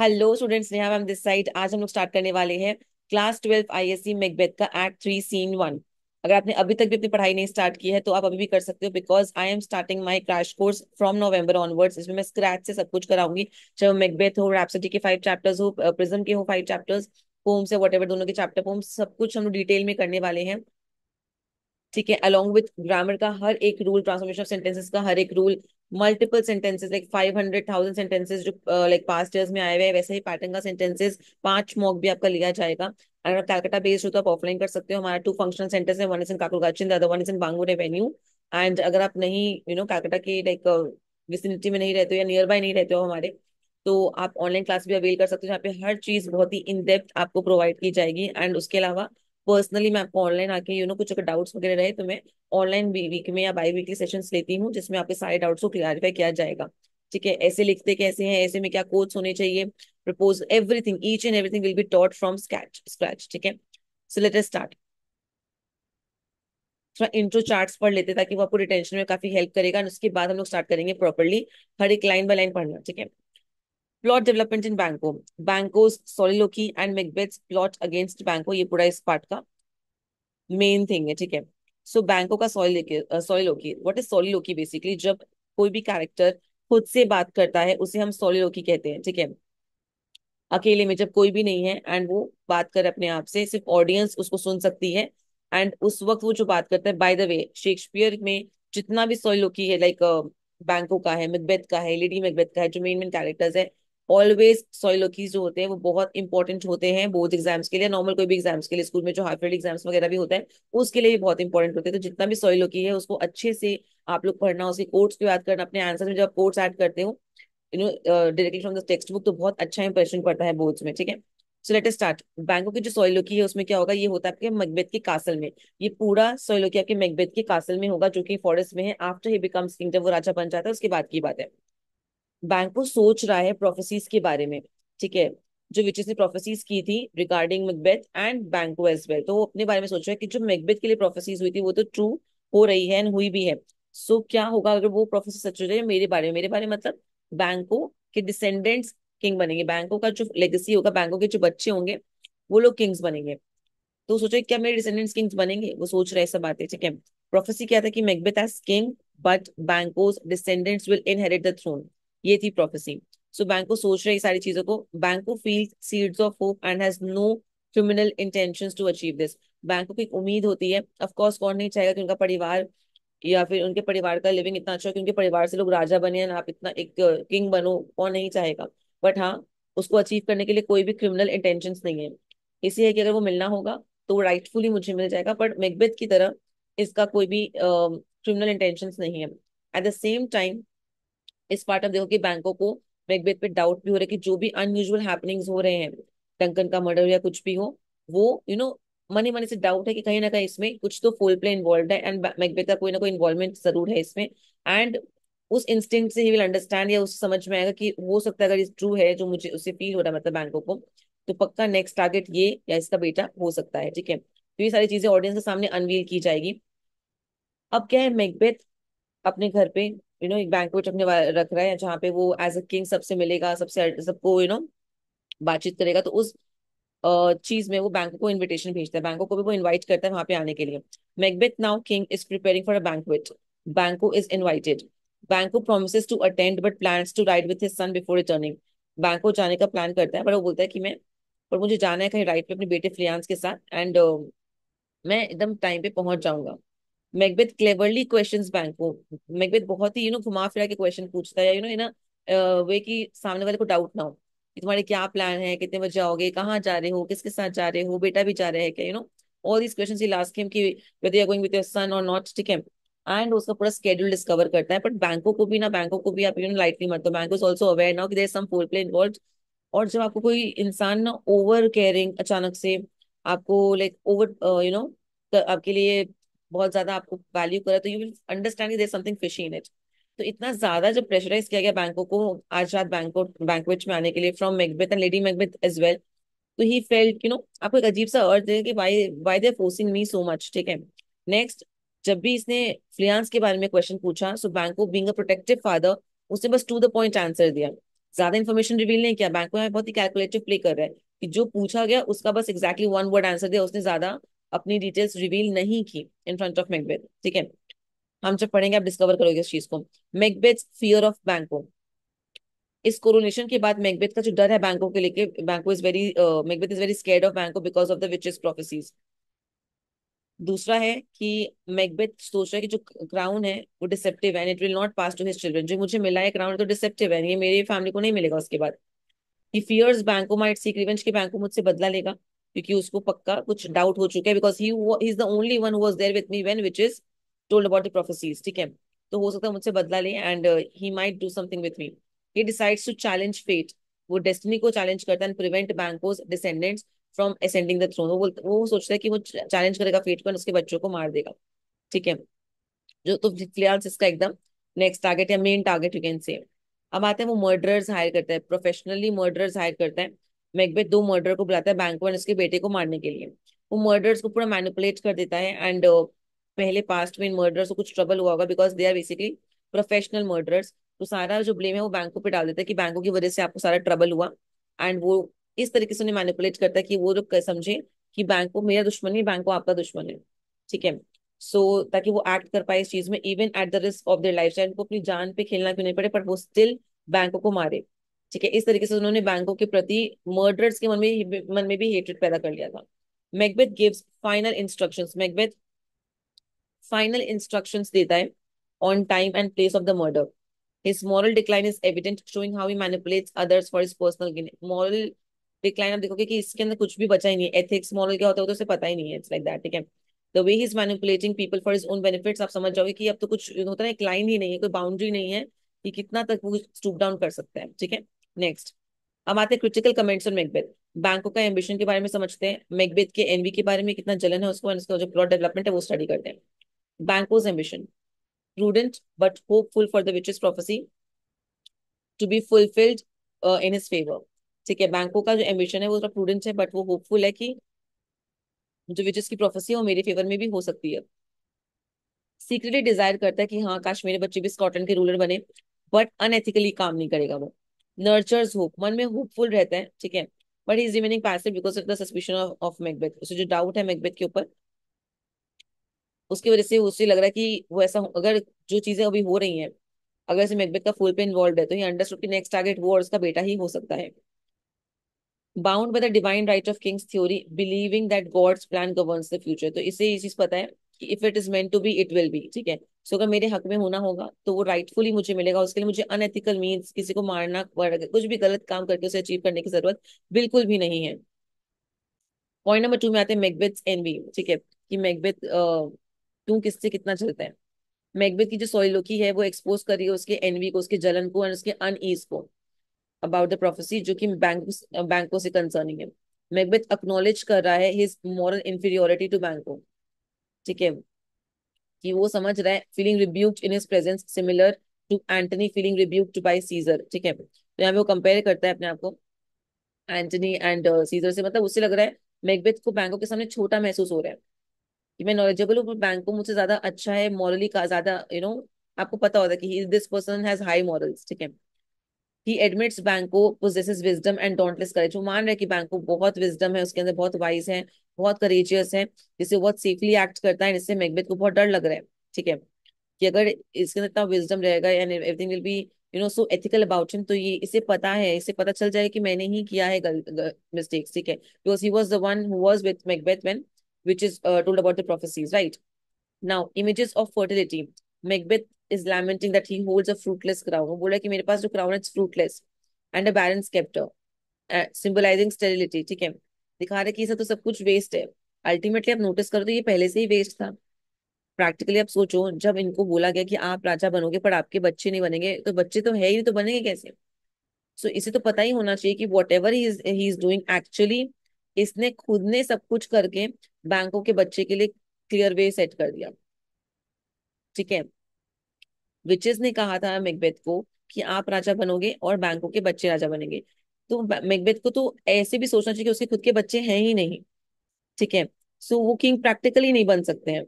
Hello students Neha ma'am this side आज हम लोग स्टार्ट करने वाले हैं क्लास ट्वेल्व आईएससी मैकबेथ का एक्ट थ्री सीन वन अगर आपने अभी तक भी अपनी पढ़ाई नहीं स्टार्ट की है तो आप अभी भी कर सकते हो because I am starting my crash course from November onwards इसमें मैं स्क्रैच से सब कुछ कराऊंगी चाहे मैकबेथ हो रैप्सिटी के फाइव चैप्टर्स हो प्रिज्म के हो फाइव चैप्टर्स पोम से वट दोनों के चैप्टर पोम सब कुछ हम लोग डिटेल में करने वाले हैं ठीक है अलॉन्ग विथ ग्रामर का हर एक रूल ट्रांसफॉर्मेशन ऑफ सेंटेंसेस का हर एक rule multiple sentences like five hundred thousand sentences जो लाइक पास्ट ईयर में आए हुए हैं वैसे ही पैटर्न का सेंटेंसेस पांच मॉक भी आपका लिया जाएगा अगर आप कैलकाटा बेस्ड हो तो आप ऑफलाइन कर सकते हो हमारा टू फंक्शनल सेंटर्स है one is in Kankurgachi other one is in Bangur avenue and अगर आप नहीं यू नो कैलकाटा के लाइक विसिनिटी में नहीं रहते हो या नियर बाय नहीं रहते हो हमारे तो आप ऑनलाइन क्लास भी अवेल कर सकते हो जहाँ पे हर चीज बहुत ही इन डेप्थ आपको प्रोवाइड की जाएगी एंड उसके अलावा पर्सनली मैं आपको ऑनलाइन आके यू नो कुछ अगर डाउट्स वगैरह रहे तो मैं ऑनलाइन वीक में या बाई वीकली सेशन लेती हूँ जिसमें आपके सारे डाउट्स को क्लियरिफाई किया जाएगा ठीक है ऐसे लिखते कैसे हैं ऐसे में क्या कोर्स होने चाहिए propose everything each and everything will be taught from scratch scratch ठीक है सो लेट स्टार्ट थोड़ा इंट्रो चार्ट्स पढ़ लेते ताकि वो आपको रिटेंशन में काफी हेल्प करेगा और उसके बाद हम लोग स्टार्ट करेंगे प्रॉपरली हर एक लाइन बाय लाइन पढ़ना ठीक है plot development in Banquo Banquo's soliloquy and Macbeth's plot against Banquo ये पूरा इस पार्ट का मेन थिंग है ठीक है सो बैंको का soliloquy what is soliloquy basically जब कोई भी कैरेक्टर खुद से बात करता है उसे हम सोलिलोकी कहते हैं ठीक है अकेले में जब कोई भी नहीं है एंड वो बात कर अपने आप से सिर्फ ऑडियंस उसको सुन सकती है एंड उस वक्त वो जो बात करता है बाय द वे शेक्सपियर में जितना भी सोलिलोकी है लाइक like, बैंको का है मेकबेथ का है लेडी मेकबेथ का है जो मेन मेन कैरेक्टर्स है ऑलवेज सोइलोकीज जो होते हैं वो बहुत इंपॉर्टेंट होते हैं बोर्ड एग्जाम्स के लिए नॉर्मल कोई भी एग्जाम्स के लिए स्कूल में जो हाई फेड एग्जाम्स वगैरह भी होता है उसके लिए भी बहुत इंपॉर्टेंट होते हैं तो जितना भी सोइलोकी है उसको अच्छे से आप लोग पढ़ना उसके कोर्ट्स को याद करना अपने आंसर में जब कोर्ट्स एड करते हो you know directly from the textbook तो बहुत अच्छा इंप्रेशन पड़ता है बोर्ड्स में ठीक है सो लेट स्टार्ट बैंकों की जो सोयलोकी है उसमें क्या होगा ये होता है आपके मैकबेथ के कासल में ये पूरा सोयलोकी आपके मैकबेथ के कासल में होगा जो कि फॉरेस्ट में है आफ्टर ही बिकम्स किंगडम वो राजा बन जाता है उसके बाद की बात है बैंक वो सोच रहा है प्रोफेसिस के बारे में ठीक है जो विचेस ने प्रोफेसिस की थी regarding Macbeth and Banquo as well तो वो अपने बारे में सोच रहा है कि जो मैकबेथ के लिए प्रोफेसिस हुई थी वो तो ट्रू हो रही है एंड हुई भी है सो so, क्या होगा अगर वो प्रोफेसिस सच हो जाए मेरे बारे में मेरे बारे में मतलब बैंको के डिसेंडेंट्स किंग बनेंगे बैंकों का जो लेगेसी होगा बैंकों के जो बच्चे होंगे वो लोग किंग्स बनेंगे तो सोचो क्या मेरे डिसेंडेंट्स किंग्स बनेंगे वो सोच रहे सब बातें ठीक है प्रोफेसी क्या था कि Macbeth as king but Banquo's descendants will inherit the throne ये थी प्रोफेसी सो बैंक को सोच रहे सारी चीजों को Banquo feel seeds of hope and has no criminal intention to achieve this Banquo एक उम्मीद होती है अफकोर्स कौन नहीं चाहेगा कि उनका परिवार या फिर उनके परिवार का लिविंग इतना अच्छा हो कि परिवार से लोग राजा बने एंड आप इतना एक किंग बनो कौन नहीं चाहेगा बट हाँ उसको अचीव करने के लिए कोई भी क्रिमिनल इंटेंशन नहीं है इसी है कि अगर वो मिलना होगा तो वो राइटफुली मुझे मिल जाएगा बट मैकबेथ की तरह इसका कोई भी क्रिमिनल uh, इंटेंशन नहीं है एट द सेम टाइम इस पार्ट ऑफ देखो कि बैंकों को मैकबेथ पे डाउट भी हो रहे है कि जो भी अनयूजल हैपनिंग्स हो रहे हैं टंकन का मर्डर या कुछ भी हो वो यू नो मनी मनी से डाउट है कि कहीं ना कहीं इसमें कुछ तो फुल प्ले इन्वॉल्व है एंड मैकबेथ का कोई ना कोई इन्वॉल्वमेंट जरूर है इसमें एंड उस इंस्टिंग से ही विल अंडरस्टैंड या उस समझ में आएगा कि हो सकता है अगर इस ट्रू है जो मुझे उसे फील हो रहा है मतलब बैंकों को तो पक्का नेक्स्ट टारगेट ये या इसका बेटा हो सकता है ठीक है तो ये सारी चीजें ऑडियंस के सामने अनवील की जाएगी अब क्या है मैकबेथ अपने घर पे यू नो एक बैंकवेट अपने रख रहा है जहाँ पे वो एज अ किंग सबसे मिलेगा सबसे सबको यू नो बातचीत करेगा तो उस चीज में वो बैंकों को इन्विटेशन भेजता है बैंकों को भी वो इन्वाइट करता है वहां पे आने के लिए Macbeth now king is preparing for a banquet Banquo is invited Banquo promise to attend but plan to ride with his son before returning Banquo जाने का प्लान करता है बट वो बोलता है कि मैं पर मुझे जाना है कहीं राइट पे अपने बेटे फ्लियांस के साथ एंड uh, मैं एकदम टाइम पे पहुंच जाऊंगा Macbeth cleverly question Banquo Macbeth बहुत ही यू नो घुमा फिरा के क्वेश्चन पूछता है यू नो इन वे की सामने वाले को डाउट ना हो कि तुम्हारे क्या प्लान है कितने बजे आओगे कहाँ जा रहे हो किसके साथ जा रहे हो बेटा भी जा रहे हैं क्या you know all these question last game की whether going with your son और नॉट ठीक है एंड उसका पूरा स्केड्यूल डिस्कवर करता है बट बैंकों को भी ना बैंकों को भी आप यू नो लाइटली मत दो Banquo is also aware now कि there some foul play involve और जब आपको कोई इंसान ना ओवर केयरिंग अचानक से आपको लाइक ओवर यू नो आपके लिए बहुत ज्यादा आपको वैल्यू करा तो you will understand there something fishy in it तो इतना ज्यादा जब प्रेशराइज किया गया बैंकों को आज रात बैंकों बैंकवेज में आने के लिए from Macbeth and lady Macbeth as well तो ही फेल्ट यू नो आपको एक अजीब सा अर्थ है कि why why there forcing me so much ठीक है नेक्स्ट जब भी इसने फ्लियांस के बारे में क्वेश्चन पूछा सो बैंको बींग प्रोटेक्टिव फादर उसने बस टू द पॉइंट आंसर दिया ज्यादा इन्फॉर्मेशन रिवील नहीं किया बैंको यहाँ बहुत ही कैलकुलेटिव प्ले कर रहा है कि जो पूछा गया उसका बस एक्जैक्टली वन वर्ड आंसर दिया उसने ज्यादा अपनी डिटेल्स रिवील नहीं की इन फ्रंट ऑफ मैकबेथ ठीक है हम जब पढ़ेंगे आप डिस्कवर करोगे इस चीज को मैकबेथ फियर ऑफ बैंको इस कोरोनेशन के बाद मैकबेथ का जो डर है बैंकों के लेके Banquo is very Macbeth is very scared of Banquo because of the witches prophecies दूसरा है कि मैकबेथ सोच रहा है कि जो क्राउन है वो डिसेप्टिव है it will not pass to his children जो मुझे मिला है क्राउन तो डिसेप्टिव है ये मेरी फैमिली को नहीं मिलेगा उसके बाद he fears Banquo might seek revenge के बैंको मुझसे बदला लेगा क्योंकि उसको पक्का कुछ डाउट हो चुका है because he is the only one was there with me when which is told about the prophecies ठीक है तो हो सकता है मुझसे बदला ले and he might do something with me he decides to challenge fate वो डेस्टिनी को चैलेंज करता है and prevent Banquo's descendants from ascending the throne वो वो सोचता है कि वो चैलेंज करेगा फेट को उसके बच्चों को मार देगा ठीक है जो तो फिलहाल इसका एकदम नेक्स्ट टारगेट या main target you can say अब आते हैं वो मर्डरर्स हायर करता है प्रोफेशनली मर्डरर्स हायर करता है मैकबेथ दो मर्डर को बुलाता है बैंक बैंकवन इसके बेटे को मारने के लिए वो मर्डर्स को पूरा मैनिपुलेट कर देता है एंड uh, पहले पास्ट में इन मर्डर्स को कुछ ट्रबल हुआ होगा because they are basically professional murders तो सारा जो ब्लेम है वो बैंकों पे डाल देता है कि बैंकों की वजह से आपको सारा ट्रबल हुआ एंड वो इस तरीके से उन्हें मैनिपुलेट करता है कि वो लोग समझे कि बैंक को मेरा दुश्मन है बैंक को आपका दुश्मन है ठीक है सो so, ताकि वो एक्ट कर पाए इस चीज में even at the risk of their lifestyle को अपनी जान पे खेलना क्यों नहीं पड़े पर वो स्टिल बैंकों को मारे ठीक है इस तरीके से उन्होंने बैंकों के प्रति मर्डर्स के मन में मन में भी हेटेड पैदा कर लिया था Macbeth gives final instructions Macbeth final instructions देता है on time and place of the murder his moral decline is evident showing how he manipulates others for his personal gain moral decline आप देखोगे कि इसके अंदर कुछ भी बचा ही नहीं है एथिक्स मॉरल क्या होता है वो तो उसे पता ही नहीं है इट्स लाइक दैट ठीक है the way he's manipulating people for his own benefits आप समझ जाओगे कि अब तो कुछ होता है एक लाइन ही नहीं है कोई बाउंड्री नहीं है कि कितना तक वो स्टूप डाउन कर सकता है ठीक है नेक्स्ट अब आते हैं क्रिटिकल कमेंट्स ऑन मैकबेथ बैंकों का एम्बिशन के बारे में समझते हैं मैकबेथ के एनवी के बारे में कितना जलन है उसको उसका जो प्लॉट डेवलपमेंट है वो स्टडी करते हैं Banquo's ambition prudent but hopeful for the witches prophecy to be fulfilled in his favour ठीक है बैंकों का जो एम्बिशन है वो थोड़ा प्रूडेंट है बट वो होपफुल है कि जो विचेस की प्रोफेसी है वो मेरे फेवर में भी हो सकती है सीक्रेटली डिजायर करता है कि हाँ काश मेरे बच्चे भी स्कॉटलैंड के रूलर बने बट अनएथिकली काम नहीं करेगा वो नर्चर्स होप मन में होपफुल रहता है ठीक है but is remaining passive because of the suspicion of Macbeth उसे जो डाउट है मैकबेथ के ऊपर उसकी वजह से उसे लग रहा है कि वो ऐसा अगर जो चीजें अभी हो रही हैं अगर ऐसे मैकबेथ का फुल पे इन्वॉल्व है तो ये अंडरस्टूड की नेक्स्ट टारगेट वो और उसका बेटा ही हो सकता है bound by the divine right of kings theory believing that God's plan governs the future तो इसे ये चीज पता है कि if it is meant to be it will be ठीक है सो अगर मेरे हक में होना होगा तो वो राइटफुली मुझे मिलेगा उसके लिए मुझे अनएथिकल मीन किसी को मारना कुछ भी गलत काम करके उसे अचीव करने की जरूरत बिल्कुल भी नहीं है पॉइंट नंबर टू में आते हैं एन बी ठीक है कि मैकबेथ तू किससे कितना चलता है मैकबेथ की जो लोकी है वो एक्सपोज कर रही है उसके एनवी को उसके जलन को और उसके अनईज को अबाउट द प्रोफेसी जो कि बैंक बैंकों से कंसर्निंग है मैकबेथ अक्नोलेज कर रहा है हिज मॉरल इंफीरियोरिटी टू बैंकों ठीक है कि वो समझ रहे feeling rebuked in his presence similar to Antony feeling rebuked by Caesar ठीक है तो यहाँ पे वो कंपेयर करता है अपने आप को एंटनी एंड सीजर से मतलब उससे लग रहा है मैकबेथ को बैंकों के सामने छोटा महसूस हो रहा है कि मैं नॉलेजेबल हूँ बैंकों मुझसे ज्यादा अच्छा है मॉरली का ज्यादा यू नो आपको पता होता है कि this person has high morals ठीक है he admits Banquo possesses wisdom and dauntless courage वो मान रहे है कि बैंको बहुत विजडम है उसके अंदर बहुत वाइज है बहुत करेजियस है जिसे बहुत सेफली एक्ट करता है जिससे मैकबेथ को बहुत डर लग रहा है ठीक है कि अगर इसके अंदर इतना विजडम रहेगा and everything will be you know so ethical about him तो ये इसे पता है इसे पता चल जाए कि मैंने ही किया है मिस्टेक्स ठीक है because he was the one who was with Macbeth when which is told about the prophecies right now images of fertility Macbeth is lamenting that he holds a fruitless crown वो है कि मेरे पास जो crown है it's fruitless and a barren sceptre symbolising sterility ठीक है दिखा रहे कि ये तो सब कुछ वेस्ट है अल्टीमेटली आप नोटिस करो तो ये पहले से ही वेस्ट था प्रैक्टिकली आप सोचो जब इनको बोला गया कि आप राजा बनोगे पर आपके बच्चे नहीं बनेंगे तो बच्चे तो है ही नहीं तो बनेंगे कैसे सो so, इसे तो पता ही होना चाहिए कि whatever he is doing actually इसने खुद ने सब कुछ करके बैंकों के बच्चे के लिए क्लियर वे सेट कर दिया ठीक है विचेस ने कहा था मैकबेथ को कि आप राजा बनोगे और बैंकों के बच्चे राजा बनेंगे तो मैकबेथ को तो ऐसे भी सोचना चाहिए कि उसके खुद के बच्चे हैं ही नहीं ठीक है सो वो किंग प्रैक्टिकली नहीं बन सकते हैं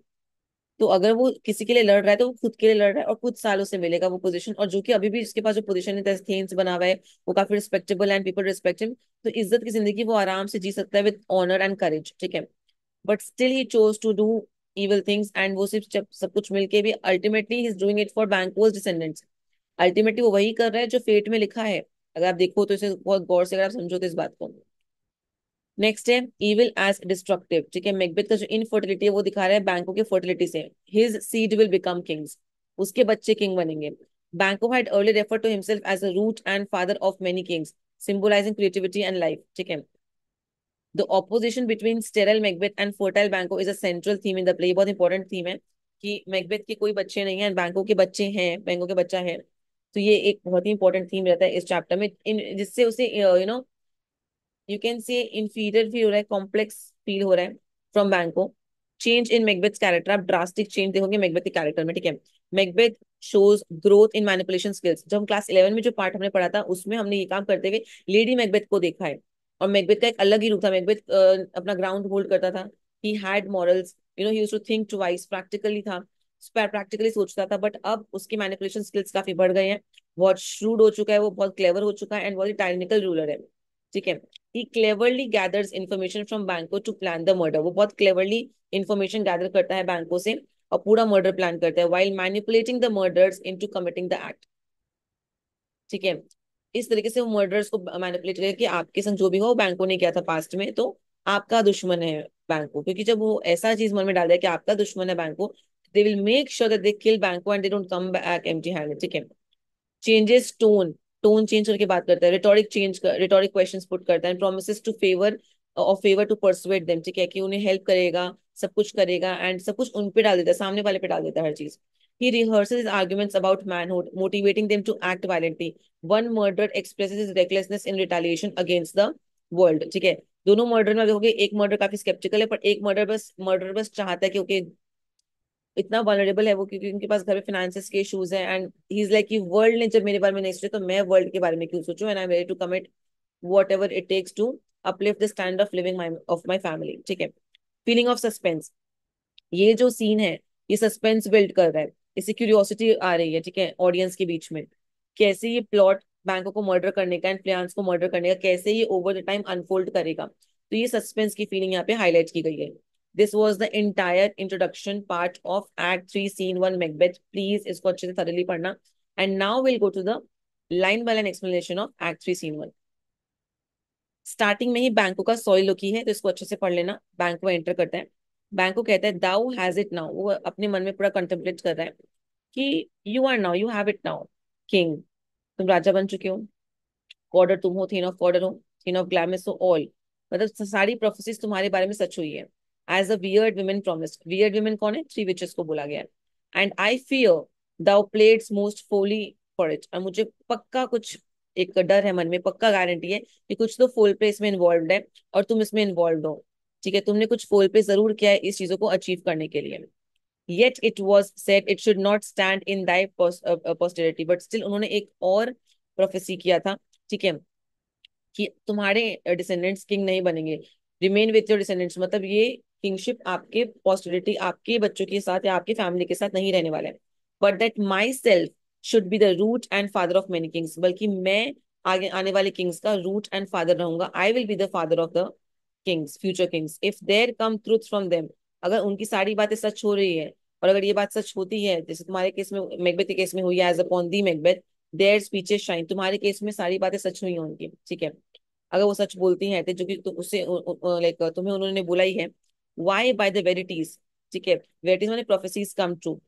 तो अगर वो किसी के लिए लड़ रहा है तो वो खुद के लिए लड़ रहा है और कुछ सालों से मिलेगा वो पोजीशन और जो कि अभी भी उसके पास जो पोजीशन है थेन्स बना हुआ है वो काफी respectable and people respect him तो इज्जत की जिंदगी वो आराम से जी सकता है विद ऑनर एंड करेज ठीक है but still he chose to do evil things and वो सिर्फ सब कुछ मिलके भी ultimately he is doing it for Banquo descendants ultimately वो वही कर रहा है जो फेट में लिखा है अगर आप देखो तो इसे बहुत गौर से अगर आप समझो तो इस बात को नेक्स्ट है इविल एज डिस्ट्रक्टिव ठीक है मेकबेथ का जो इनफर्टिलिटी है वो दिखा रहा है बैंकों की फर्टिलिटी से his seed will become kings उसके बच्चे किंग बनेंगे Banquo hide early refer to himself as a root and father of many kings symbolising creativity and life ठीक है the opposition between sterile Macbeth and fertile Banquo is a central theme in the play बहुत important theme है कि Macbeth के कोई बच्चे नहीं है बैंको के बच्चे हैं बैंको के बच्चा है तो ये एक बहुत ही इंपॉर्टेंट थीम रहता है इस चैप्टर में इन जिससे उसे you know you can see inferior feel हो रहा है कॉम्प्लेक्स फील हो रहा है from Banquo change in Macbeth character आप ड्रास्टिक चेंज देखोगे मेगबेथ के कैरेक्टर में ठीक है Macbeth shows growth in manipulation skills जब हम क्लास इलेवन में जो पार्ट हमने पढ़ा था उसमें हमने ये काम करते हुए लेडी मेगबेथ को देखा है और मेगबेथ का एक अलग ही रूप था मेगबेथ अपना ग्राउंड होल्ड करता था he had morals you know he to think to wise practically था प्रैक्टिकली सोचता था बट अब उसकी मैनिकुलेशन स्किल्स काफी बढ़ गए हैं बहुत श्रूड हो चुका है वो बहुत क्लेवर हो चुका है एंड बहुत ही टाइनिकल रूलर है ठीक है he cleverly gathers information from Banquo to plan the murder वो बहुत क्लेवरली इन्फॉर्मेशन गैदर करता है बैंको से और पूरा मर्डर प्लान करता है while manipulating the murders into committing the act ठीक है इस तरीके से वो मर्डर्स को मैनिपुलेट करेगा कि आपके संग जो भी हो बैंको ने किया था पास्ट में तो आपका दुश्मन है बैंक क्योंकि जब वो ऐसा चीज मन में डाल दिया कि आपका दुश्मन है Banquo They will make sure that they kill Banco and they don't come back empty-handed. ठीक है? Changes tone. Tone change करके बात करता है. Rhetoric change rhetoric questions put करता है. And promises to favor or favor to persuade them ठीक है कि उन्हें help करेगा सब कुछ करेगा and सब कुछ उन पे डाल देता है सामने वाले पे डाल देता है हर चीज He rehearses his arguments about manhood, motivating them to act violently. One murderer expresses his recklessness in retaliation against the world. ठीक है दोनों मर्डर में देखोगे एक मर्डर काफी स्केप्टिकल है पर एक मर्डर बस मर्डर बस चाहता है कि ओके इतना वॉलरेबल है वो क्योंकि उनके पास घर में फाइनेंसिस के इशूज है एंड ही इज लाइक कि वर्ल्ड ने जब मेरे बारे में नहीं सोचा तो मैं वर्ल्ड के बारे में क्यों सोचू and I am ready to commit whatever it takes to uplift the stand of living of my family ठीक है फीलिंग ऑफ सस्पेंस ये जो सीन है ये सस्पेंस बिल्ड कर रहा है इससे क्यूरियोसिटी आ रही है ठीक है ऑडियंस के बीच में कैसे ये प्लॉट बैंकों को मर्डर करने का एंड प्लेस को मर्डर करने का कैसे ये ओवर द टाइम अनफोल्ड करेगा तो ये सस्पेंस की फीलिंग यहाँ पे हाईलाइट की गई है this was the entire introduction part of act three scene one Macbeth please इसको अच्छे से थरली पढ़ना and now will go to the line by line explanation of act three scene one starting में ही बैंकों का सॉइल लुकी है तो इसको अच्छे से पढ़ लेना बैंक में एंटर करते हैं बैंक को कहते हैं दाउ हैज इट नाउ वो अपने मन में पूरा कंटेम्पलेट कर रहा है कि you are now you have it now king तुम राजा बन चुके हो कॉर्डर तुम हो थीन ऑफ कॉर्डर हो थीन ऑफ ग्लैमिस हो ऑल मतलब सारी प्रोफेसिस तुम्हारे बारे में सच हुई है as a weird women promise weird women कौन है थ्री विचेस को बोला गया and I fear thou playedst most foully for it और मुझे पक्का कुछ एक डर है मन में पक्का गारंटी है कि कुछ तो फोल पे इसमें इन्वॉल्व है और तुम इसमें इन्वॉल्व हो ठीक है तुमने कुछ फोल पे जरूर किया है इस चीजों को अचीव करने के लिए yet it was set it should not stand in thy posterity but still उन्होंने एक और प्रोफेसी किया था ठीक है कि तुम्हारे डिसेंडेंट्स किंग नहीं बनेंगे रिमेन विथ योर डिसेंडेंट्स मतलब ये किंगशिप आपके पॉसिबिलिटी आपके बच्चों के साथ या आपके फैमिली के साथ नहीं रहने वाला है but that myself should be the root and father of many kings बल्कि मैं आगे आने वाले किंग्स का रूट एंड फादर रहूंगा I will be the father of the kings future kings if there come truth from them अगर उनकी सारी बातें सच हो रही है और अगर ये बात सच होती है जैसे तुम्हारे केस में मैकबेथ के केस में हुई as upon thee Macbeth their speeches shine तुम्हारे केस में सारी बातें सच हुई है उनकी ठीक है अगर वो सच बोलती हैं तो जो कि तो उससे लाइक तुम्हें उन्होंने बोला ही है वाई बाय द वेरिटीज ठीक है वेरिटीज माने prophecies come true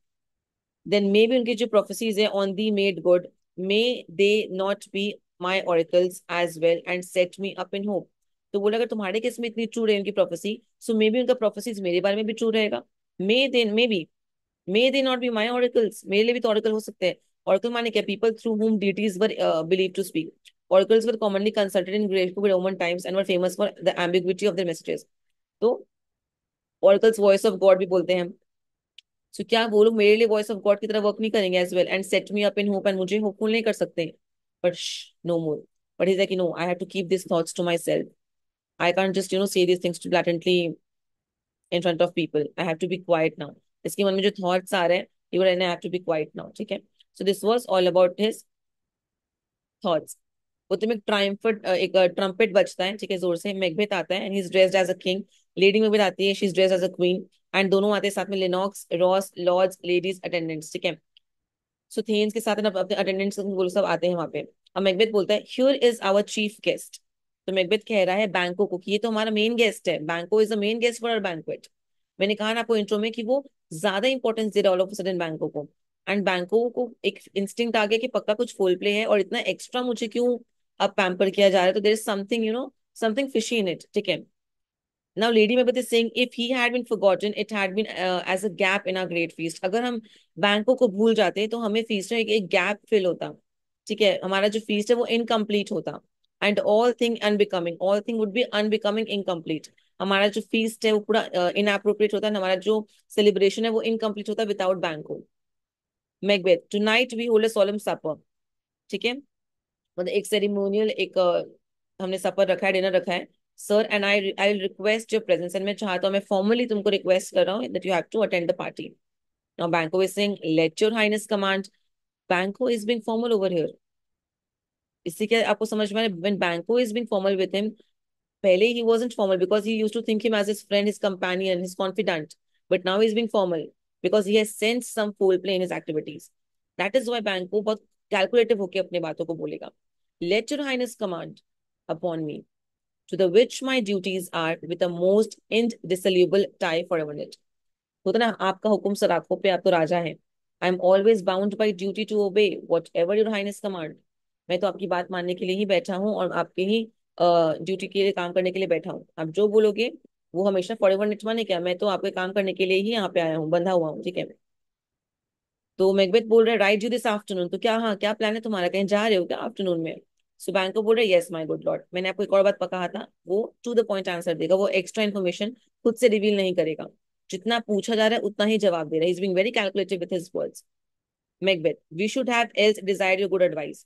then may भी उनकी जो प्रोफेसीज है on thee made good may they not be my oracles as well and set me up in hope तो बोला अगर तुम्हारे केस में इतनी ट्रू रही उनकी प्रोफेसी सो मे बी उनका प्रोफेसीज मेरे बारे में भी ट्रू रहेगा may they may be may they not be my oracles मेरे लिए भी तो ऑरिकल हो सकते हैं ऑरिकल माने क्या people through whom deities were believe to speak Oracles were commonly consulted in Greco-Roman times and were famous for the ambiguity of their messages. तो ऑरकल्स वॉइस ऑफ गॉड भी बोलते हैं सो so, क्या वो लोग मेरे लिए वॉइस ऑफ गॉड की तरह वर्क नहीं करेंगे as well and set me up in hope and मुझे होपफुल नहीं कर सकते but no more but is no I have to keep this thoughts to myself I can just you know say this things too blatantly in front of people I have to be quiet now इसके मन में जो thoughts आ रहे हैं you I have to be quiet now ठीक है सो this was all about his thoughts उतने में ट्राइम्फ एक ट्रम्पेट uh, बजता है ठीक है जोर से मैकबेथ आता है and he is dressed as a king lady में भी आती है she is dress as a queen and दोनों आते हैं साथ में Lennox Ross lords ladies attendants ठीक है सो so, थेन्स के साथ ना अपने अटेंडेंट्स वो सब आते हैं वहां पे अब मैकबेथ बोलता है here is our chief guest तो मैकबेथ कह रहा है बैंको को कि ये तो हमारा मेन गेस्ट है Banquo is the main guest for our banquet मैंने कहा ना आपको इंट्रो में कि वो ज्यादा इंपॉर्टेंस दे रहा है सडन बैंको को एंड बैंको को एक इंस्टिंग आ गया कि पक्का कुछ फोल प्ले है और इतना एक्स्ट्रा मुझे क्यों अब पैम्पर किया जा रहा है तो there is something you know something fishy in it ठीक है Now, Lady Mabit is saying, if he had been forgotten, it had been uh, as a gap in our great feast. अगर हम बैंकों को भूल जाते तो हमें फीस्ट में एक, एक गैप फिल होता ठीक है हमारा जो फीस्ट है वो इनकम्प्लीट होता and all thing unbecoming all thing would be unbecoming incomplete हमारा जो फीस्ट है वो पूरा इनअप्रोप्रिएट होता हमारा जो सेलिब्रेशन है वो इनकम्प्लीट होता without Banquo Macbeth tonight we hold solemn supper ठीक है मतलब एक सेरिमोनियल एक हमने सपर रखा है डिनर रखा है sir and I I request your presence and मैं चाहता हूँ मैं फॉर्मली तुमको रिक्वेस्ट कर रहा हूँ that you have to attend the party now Banquo is saying let your highness command Banquo is being formal over here इसी के आपको समझ में आया when Banquo is being formal with him पहले ही wasn't formal because he used to think him as his friend his companion his confident but now is being formal because he has sense some foul play in his activities that is why Banquo बहुत calculative होकर अपनी बातों को बोलेगा let your highness command upon me to the which my duties are with the most indissoluble tie for a minute. होता ना आपका हुक्म सराखों पे आप तो राजा हैं I am always bound by duty to obey whatever your highness command मैं तो आपकी बात मानने के लिए ही बैठा हूँ और आपके ही ड्यूटी uh, के लिए काम करने के लिए बैठा हूँ आप जो बोलोगे वो हमेशा फॉर एवर निट माने क्या मैं तो आपके काम करने के लिए ही यहाँ पे आया हूँ बंधा हुआ हूँ ठीक है तो मैगबेथ बोल रहे राइट यू दिस आफ्टरनून तो क्या हाँ क्या प्लान है तुम्हारा कहीं जा रहे हो क्या आफ्टरनून में सुबैन बोल रहे यस माई गुड लॉर्ड मैंने आपको एक और बात कहा था वो टू द पॉइंट आंसर देगा वो एक्स्ट्रा इन्फॉर्मेशन खुद से रिवील नहीं करेगा जितना पूछा जा रहा है उतना ही जवाब दे रहा है is being very calculative with his words Macbeth we should have else desire your good advice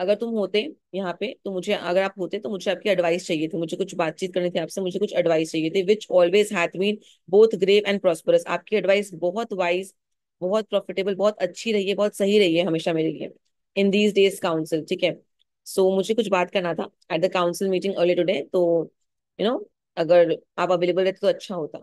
अगर तुम होते यहाँ पे तो मुझे अगर आप होते तो मुझे आपकी एडवाइस चाहिए थी मुझे कुछ बातचीत करनी थी आपसे मुझे कुछ एडवाइस चाहिए थी which always hath both grave and prosperous आपकी एडवाइस बहुत वाइज बहुत प्रॉफिटेबल बहुत अच्छी रही है बहुत सही रही है हमेशा मेरे लिए इन दीज डेज काउंसिल ठीक है सो मुझे कुछ बात करना था at the council meeting early today तो यू you नो know, अगर आप अवेलेबल रहते तो अच्छा होता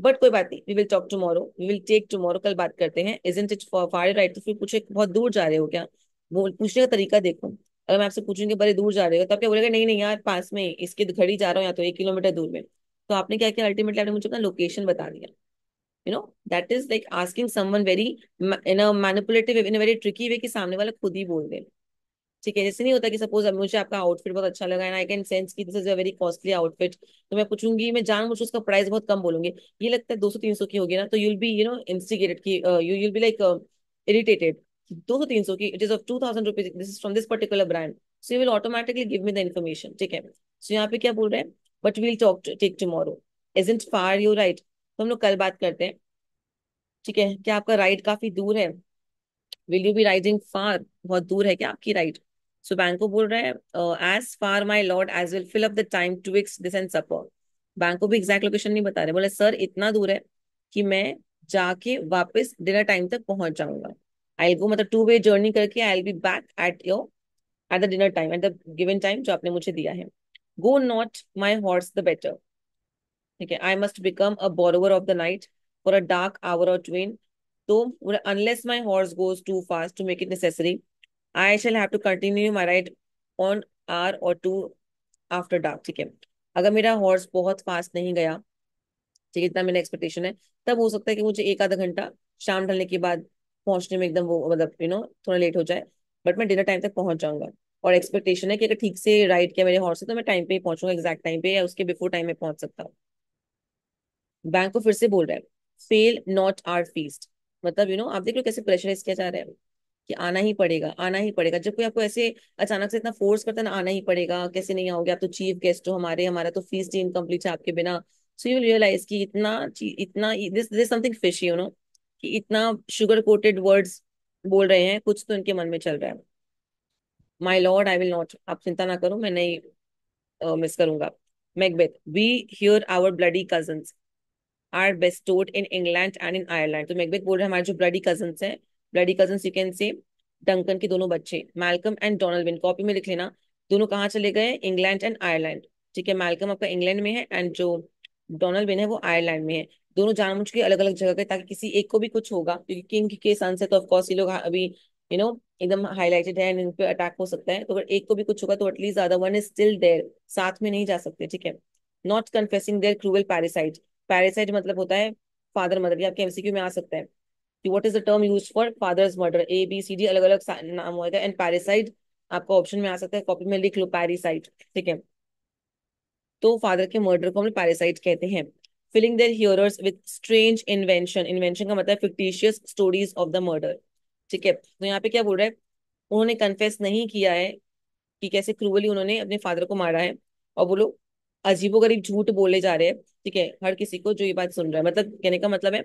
बट कोई बात नहीं we will talk tomorrow we will take tomorrow कल बात करते हैं इज इट फार राइट तो फिर पूछे बहुत दूर जा रहे हो क्या वो पूछने का तरीका देखो अगर मैं आपसे पूछूंगी बड़े दूर जा रहे हो तो आप क्या बोलेगा नहीं नहीं यार पास में इसके तो घड़ी जा रहा हूँ या तो एक किलोमीटर दूर में तो आपने क्या किया अल्टीमेटली आपने मुझे अपना लोकेशन बता दिया you know that is like asking someone very in a manipulative in a very tricky way कि सामने वाला खुद ही बोल दे ठीक है जैसे नहीं होता कि सपोज मुझे आपका आउटफिट बहुत अच्छा लगा एंड आई कैन सेंस कि this is a very costly outfit तो मैं पूछूंगी मैं जान मुझे उसका प्राइस बहुत कम बोलूंगी ये लगता है दो सौ तीन सौ की होगी ना तो you'll be you know instigated की you you'll be like irritated दो सौ तीन सौ की it is of two thousand rupees this is from this particular brand so you will automatically give me the information ठीक है सो यहाँ पे क्या बोल रहे हैं but we'll talk take tomorrow is it far you right तो हम लोग कल बात करते हैं ठीक है क्या आपका राइड काफी दूर है will you be riding far बहुत दूर है क्या आपकी राइड सो बैंको बोल रहा है as far my lord as will fill up the time twixt this and supper Banquo भी एग्जैक्ट लोकेशन नहीं बता रहे बोले सर इतना दूर है कि मैं जाके वापस डिनर टाइम तक पहुंच जाऊंगा आई गो मतलब टू वे जर्नी करके I be back at your at the dinner time at the given time जो आपने मुझे दिया है go not my horse the better ठीक है I must become a borrower of the night for a dark hour or twain तो unless my horse goes too fast to make it necessary I shall have to continue my ride on hour or two after dark ठीक है अगर मेरा horse बहुत fast नहीं गया ठीक है इतना मेरा एक्सपेक्टेशन है तब हो सकता है कि मुझे एक आधा घंटा शाम ढलने के बाद पहुंचने में एकदम वो मतलब यू नो थोड़ा लेट हो जाए बट मैं डिनर टाइम तक पहुंच जाऊंगा और एक्सपेक्टेशन है कि अगर ठीक से राइड किया मेरे हॉर्स से तो मैं टाइम पे ही पहुंचूंगा एक्जैक्ट टाइम पे या उसके बिफोर टाइम में पहुंच सकता हूँ बैंक को फिर से बोल रहा है फेल नॉट आर फीस्ट मतलब यू you नो know, आप देख लो कैसे प्रेशराइज किया जा रहा है कि आना ही पड़ेगा आना ही पड़ेगा जब कोई आपको ऐसे अचानक से इतना फोर्स करता है ना आना ही पड़ेगा कैसे नहीं आओगे आप तो चीफ गेस्ट हो हमारे हमारा तो फीस डी इनकम्प्लीट है आपके बिना सो यू रियलाइज कि इतना इतना this this something fish you know कि इतना शुगर कोटेड वर्ड्स बोल रहे हैं कुछ तो इनके मन में चल रहा है my lord I will not आप चिंता ना करो मैं नहीं मिस uh, करूंगा Macbeth we hear our bloody cousins are bestowed in England and in Ireland तो मैकबेथ बोल रहे हैं हमारे जो ब्लडी कजन हैं bloody cousin you can say Duncan के दोनों बच्चे मैलकम एंड डोनल्डविन कॉपी में लिख लेना दोनों कहाँ चले गए इंग्लैंड एंड आयरलैंड ठीक है मैलकम आपका इंग्लैंड में है एंड जो बिन है वो आयरलैंड में है दोनों जानबूझ के अलग अलग जगह गए ताकि किसी एक को भी कुछ होगा क्योंकि किंग के सन से तो ऑफकोर्स ये लोग अभी यू नो एकदम हाईलाइटेड है इन पे अटैक हो सकता है तो अगर एक को भी कुछ होगा तो एटलीस्ट ज्यादा वन इज स्टिल देयर साथ में नहीं जा सकते ठीक है not confessing their cruel parricide parricide मतलब होता है फादर मदर ये आपके एमसीक्यू में आ सकता है कि what is the term use for fathers murder A B C D अलग अलग नाम होगा एंड पैरिसाइड आपका ऑप्शन में आ सकता है कॉपी में लिख लो पैरिसाइड ठीक है तो फादर के मर्डर को हम पैरासाइट कहते हैं filling their hearers with strange invention invention का मतलब fictitious stories of the murder ठीक है तो यहाँ पे क्या बोल रहा है उन्होंने कन्फेस नहीं किया है कि कैसे क्रूअली उन्होंने अपने फादर को मारा है और वो लोग अजीबो गरीब झूठ बोले जा रहे हैं ठीक है हर किसी को जो ये बात सुन रहा है मतलब कहने का मतलब है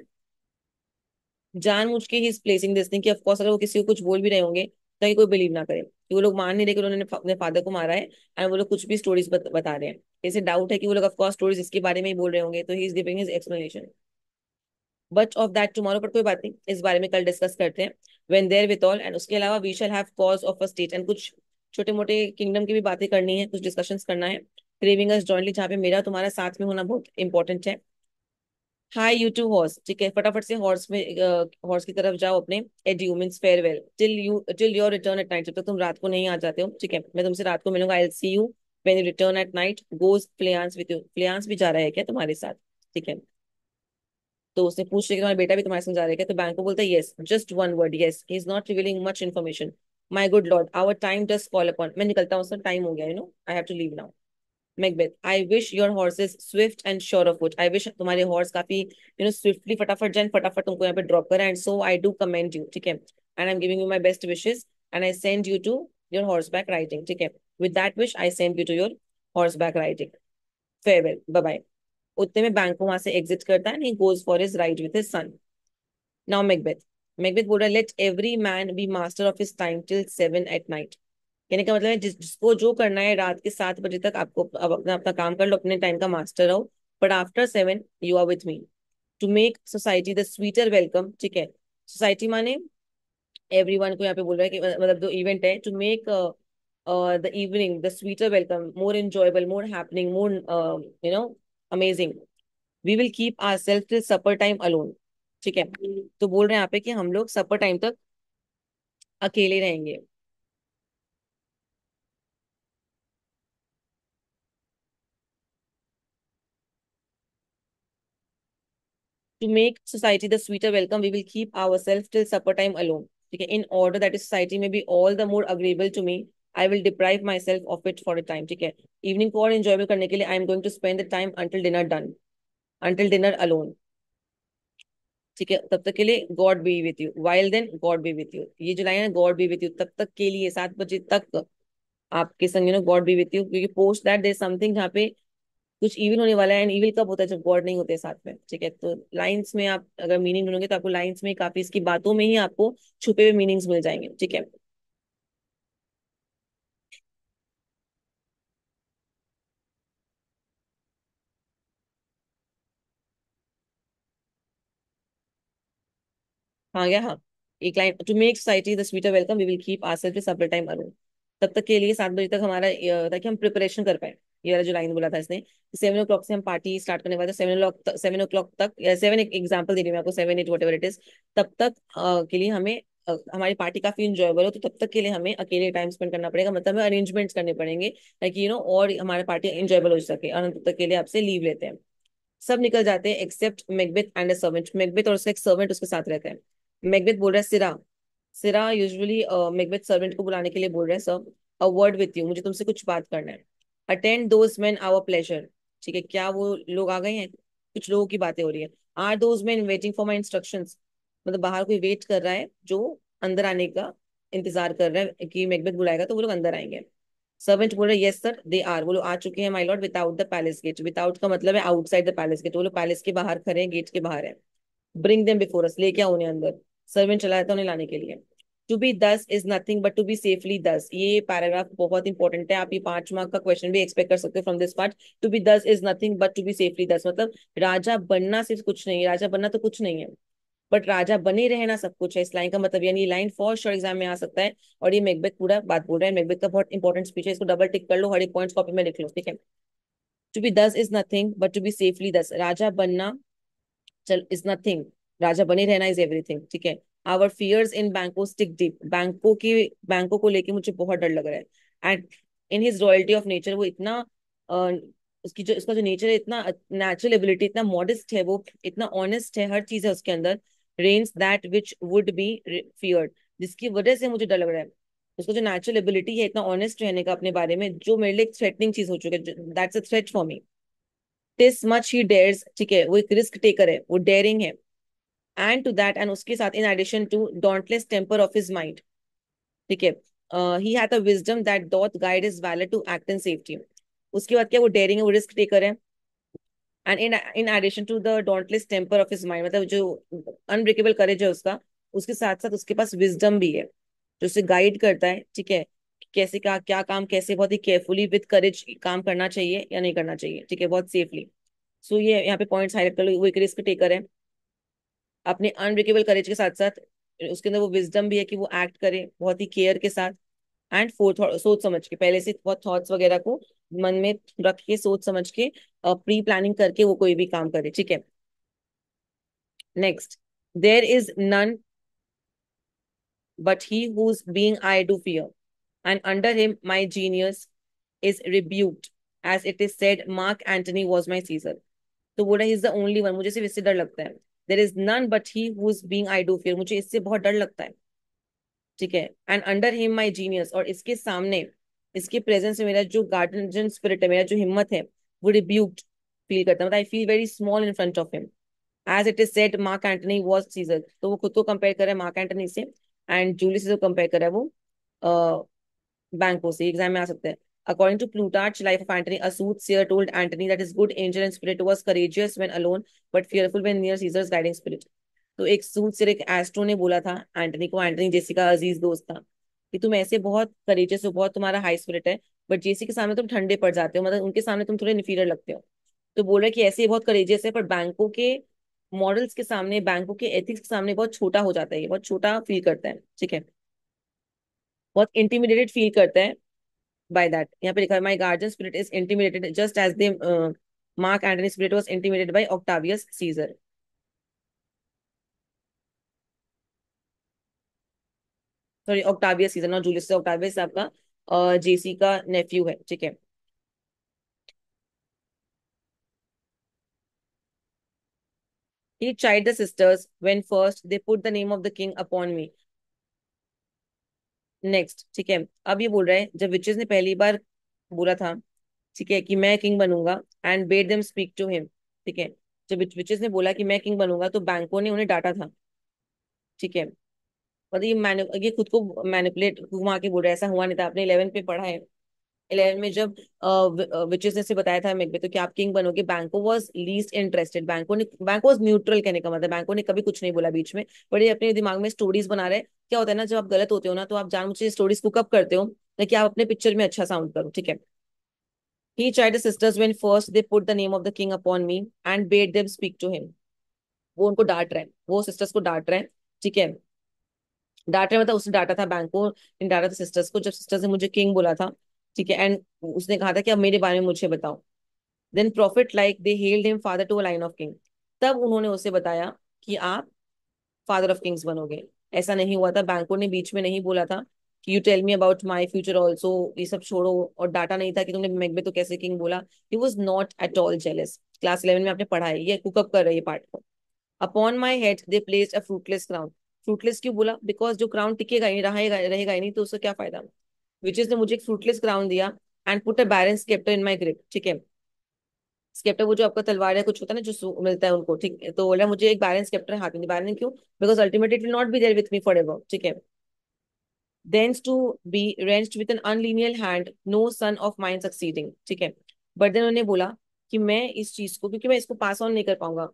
जान मुझ के ही इस प्लेसिंग दिस थिंग कि अगर वो किसी को कुछ बोल भी रहे होंगे ताकि कोई बिलीव ना करे कि वो लोग मान नहीं रहे कि उन्होंने अपने फादर को मारा है एंड वो लोग कुछ भी स्टोरीज बत, बता रहे हैं ऐसे डाउट है कि वो लोग ऑफकोर्स स्टोरीज इसके बारे में ही बोल रहे होंगे तो he is giving his explanation but of that tomorrow पर कोई बात नहीं इस बारे में कल डिस्कस करते हैं when therewithal and उसके अलावा we shall have cause of a state and कुछ छोटे मोटे किंगडम की भी बातें करनी है कुछ डिस्कशंस करना है क्रेविंग अस जॉइंटली जहाँ पे मेरा तुम्हारा साथ में होना बहुत इंपॉर्टेंट है हाय यू टू हॉर्स ठीक है फटाफट से हॉर्स में हॉर्स की तरफ जाओ अपने adieu farewell till you till your return at night जब तक तुम रात को नहीं आ जाते हो ठीक है मैं तुमसे रात को मिलूंगा I see you when you return at night goes Fleance with you Fleance भी जा रहा है क्या तुम्हारे साथ ठीक है तो उसने पूछ लिया तुम्हारा बेटा भी तुम्हारे समझा रहेगा तो बैंक को बोलता है yes just one word yes he is not revealing much information my good lord our time does call upon मैं निकलता हूँ सर टाइम हो गया you know I have to leave now Macbeth, I wish your horses swift and sure of foot. I wish tumhare horse kafi, you know, swiftly fatafat jan fatafat tumko yahan pe drop kara and so I do commend you, theek hai? And I'm giving you my best wishes and I send you to your horseback riding, theek hai? With that wish, I send you to your horseback riding. Farewell, bye-bye. Utte mein bank ko wahan exit karta and he goes for his ride with his son. Now Macbeth. Macbeth would have let every man be master of his time till seven at night. कहने का मतलब है जिस, जिसको जो करना है रात के सात बजे तक आपको अब अपना अपना काम कर लो अपने टाइम का मास्टर रहो but after seven you are with me to make society the sweeter welcome ठीक है सोसाइटी माने एवरी को यहाँ पे बोल रहा है कि मतलब, मतलब जो इवेंट है to make the evening the sweeter welcome more enjoyable more happening more you know amazing we will keep our self till supper time alone ठीक है तो बोल रहे हैं यहाँ पे कि हम लोग सपर टाइम तक अकेले रहेंगे to make society the sweeter welcome, we will keep ourselves till supper time alone. Okay, in order that society may be all the more agreeable to me, I will deprive myself of it for a time. ठीक है evening को और enjoyable करने के लिए I am going to spend the time until dinner done until dinner alone ठीक है तब तक के लिए God be with you while then God be with you ये जो लाइन है गॉड बी विथ यू तब तक के लिए सात बजे तक आपके संग you know God be with you क्योंकि पोस्ट दैट देर समथिंग यहाँ पे कुछ इविल होने वाला है एंड इविल कब होता है जब गॉड नहीं होते साथ में ठीक है तो लाइन्स में आप अगर मीनिंग ढूंढोगे तो आपको लाइन्स में काफी इसकी बातों में ही आपको छुपे हुए मीनिंग्स मिल जाएंगे ठीक है हाँ गया हाँ एक line to make society the sweeter welcome we will keep our self time alone तब तक के लिए सात बजे तक हमारा ताकि हम प्रिपरेशन कर पाए ये वाला जो लाइन बोला था इसने सेवन ओ क्लॉक से हम पार्टी स्टार्ट करने वाले सेवन ओ सेवन ओ तक सेवन एक एग्जाम्पल दे रही हूँ आपको seven eight what it is तब तक आ, के लिए हमें हमारी पार्टी काफी इंजॉयबल हो तो तब तक के लिए हमें अकेले टाइम स्पेंड करना पड़ेगा मतलब हमें अरेंजमेंट्स करने पड़ेंगे ताकि यू नो और हमारी पार्टी इंजॉयबल हो सके और तब तक के लिए आपसे लीव लेते हैं सब निकल जाते हैं except Macbeth and a servant Macbeth और उसका एक सर्वेंट उसके साथ रहता है मैकबेथ बोल रहा है सिरा सिरा यूजुअली मैकबेथ सर्वेंट को बुलाने के लिए बोल रहे हैं sir a word with you मुझे तुमसे कुछ बात करना है attend those men our pleasure ठीक है क्या वो लोग आ गए हैं कुछ लोगों की बातें हो रही है are those men waiting for my instruction मतलब बाहर कोई वेट कर रहा है जो अंदर आने का इंतजार कर रहा है कि मैकबेथ बुलाएगा तो वो लोग अंदर आएंगे सर्वेंट बोल रहे हैं यस सर दे आर वो लोग आ चुके हैं my lord without the palace gate without का मतलब है आउटसाइड द पैलेस गेट वो लोग पैलेस के बाहर खड़े हैं गेट के बाहर है ब्रिंग देम बिफोर अस लेके आओ उन्हें अंदर सर्वेंट चलाया था उन्हें लाने के लिए to be thus is nothing but to be safely thus ये पैराग्राफ बहुत इंपॉर्टेंट है आप ये पांच मार्क का क्वेश्चन भी एक्सपेक्ट कर सकते हो from this part to be thus is nothing but to be safely thus मतलब राजा बनना सिर्फ कुछ नहीं है राजा बनना तो कुछ नहीं है बट राजा बने रहना सब कुछ है इस लाइन का मतलब यानी लाइन फॉर श्योर एग्जाम में आ सकता है और ये मेकबेक पूरा बात बोल रहा है मेकबेक का बहुत इंपॉर्टेंट स्पीच है इसको डबल टिक कर लो हर एक पॉइंट कॉपी में लिख लो ठीक है to be thus is nothing but to be safely thus राजा बनना चल इज नथिंग राजा बने रहना इज एवरीथिंग ठीक है आवर फियर्स इन बैंको स्टिक डीप बैंकों की बैंकों को लेके मुझे बहुत डर लग रहा है and in his royalty of nature वो इतना उसकी जो उसका जो नेचर है इतना नेचुरल एबिलिटी इतना मॉडेस्ट है वो इतना ऑनेस्ट है हर चीज है उसके अंदर reigns that which would be feared जिसकी वजह से मुझे डर लग रहा है उसका जो नेचुरल एबिलिटी है इतना ऑनेस्ट रहने का अपने बारे में जो मेरे लिए एक थ्रेटनिंग चीज हो चुकी है that's a threat for me this much he dares ठीक है वो एक रिस्क टेकर है वो डेयरिंग है एंड टू दैट एंड उसके साथ in addition to dauntless temper of his mind ठीक है he hath a wisdom that doth guide his valour to act in safety उसके बाद क्या वो डेयरिंग है वो रिस्क टेकर है and in in addition to the dauntless temper of his mind मतलब जो अनब्रेकेबल करेज है उसका उसके साथ साथ उसके पास विजडम भी है जो उसे गाइड करता है ठीक है कैसे का क्या काम कैसे बहुत ही केयरफुली विद करेज काम करना चाहिए या नहीं करना चाहिए ठीक है बहुत सेफली सो so, ये यहाँ पे पॉइंट्स हाईलाइट कर लो वो एक रिस्क टेकर है अपने अनब्रेकेबल करेज के साथ साथ उसके अंदर वो विजडम भी है कि वो एक्ट करे बहुत ही केयर के साथ एंड फोर्थ सोच समझ के पहले से बहुत थॉट्स वगैरह को मन में रख के सोच समझ के प्री प्लानिंग करके वो कोई भी काम करे ठीक है next there is none but he whose being I do fear and under him my genius is rebuked as it is said Mark Antony was my Caesar तो बोला इज द ओनली वन मुझे सिर्फ इससे डर लगता है there is none but he whose being I do fear मुझे इससे बहुत डर लगता है ठीक है and under him my genius और इसके सामने इसके प्रेजेंस में मेरा जो गार्डन स्पिरिट है मेरा जो हिम्मत है वो रिब्यूक्ड फील करता है मतलब I feel very small in front of him as it is said Mark Antony was Caesar तो वो खुद को कंपेयर कर रहा है मार्क एंटनी से एंड जूली से कंपेयर कर रहा है वो बैंकों से एग्जाम में आ सकते हैं According to Plutarch, life of Antony, a soothsayer told Antony that his good angel and spirit was courageous when alone, but fearful when near Caesar's guiding spirit. तो एक सूटसेयर एक एस्ट्रो ने बोला था एंटनी को एंटनी जेसी का अजीज दोस्त था कि तुम ऐसे बहुत करेजियस हो बहुत तुम्हारा हाई स्पिरिट है बट जेसी के सामने तुम ठंडे पड़ जाते हो मतलब उनके सामने तुम थोड़े इन्फीरियर लगते हो तो बोल रहे कि ऐसे ही बहुत करेजियस है पर बैंकों के मॉडल्स के सामने बैंकों के एथिक्स के सामने बहुत छोटा हो जाता है बहुत छोटा फील करता है ठीक है बहुत इंटीमिडेटेड फील करता है by that यहाँ पे लिखा है my guardian spirit is intimidated just as the uh, Mark Antony spirit was intimidated by Octavius Caesar sorry Octavius सीजन और जूलियस ऑक्टावियस आपका जेसी का नेफ्यू है ठीक है He chid the sisters when first they put the name of the king upon me. Next ठीक है अब ये बोल रहे हैं जब विचेस ने पहली बार बोला था ठीक है कि मैं किंग बनूंगा and bade them speak to him ठीक है जब विचेस ने बोला कि मैं किंग बनूंगा तो बैंकों ने उन्हें डांटा था ठीक है मतलब ये मैन ये खुद को मैनिपुलेट घुमा के बोल रहे ऐसा हुआ नहीं था आपने इलेवन पे पढ़ा है इलेवन में जब विचेस ने से बताया था मेक तो कि आप किंग बनोगे बैंको वॉज लीस्ट इंटरेस्टेड बैंको ने बैंक वॉज न्यूट्रल कहने का मतलब बैंको ने कभी कुछ नहीं बोला बीच में बट ये अपने दिमाग में स्टोरीज बना रहे क्या होता है ना जब आप गलत होते हो ना तो आप जान मुझे स्टोरीज कुकअप करते हो ताकि आप अपने पिक्चर में अच्छा साउंड करो ठीक है He tried the sisters when first they put the name of the king upon me and bade them speak to him. वो उनको डांट रहे हैं वो सिस्टर्स को डांट रहे हैं ठीक है डांट रहे मतलब उसने डांटा था बैंक को डांटा था सिस्टर्स को जब सिस्टर्स ने मुझे किंग बोला था ठीक है एंड उसने कहा था कि अब मेरे बारे में मुझे बताओ then prophet like they hailed him father to a line of king तब उन्होंने उसे बताया कि आप फादर ऑफ किंग्स बनोगे ऐसा नहीं हुआ था बैंको ने बीच में नहीं बोला था कि you tell me about my future also ये सब छोड़ो और डाटा नहीं था कि तुमने मैकबे तो कैसे किंग बोला he was not at all jealous class eleven में आपने पढ़ा है ये कुकअप कर रही है पार्ट को upon my head they place a fruitless crown fruitless क्यों बोला बिकॉज जो क्राउन टिकेगा ही रहेगा रहेगा ही नहीं तो उसका क्या फायदा विचेस ने मुझे एक फ्रूटलेस क्राउन दिया and put a barren sceptre in my grip ठीक है स्केप्टर वो जो आपका तलवार है कुछ होता है ना जो मिलता है उनको ठीक है तो बोला मुझे एक बैरन स्केप्टर हाथ में बैरन क्यों because ultimate it will not be there with me for ever ठीक है thence to be wrenched with an unlineal hand no son of mine succeeding ठीक है बट देन उन्होंने बोला कि मैं इस चीज को क्योंकि मैं इसको पास ऑन नहीं कर पाऊंगा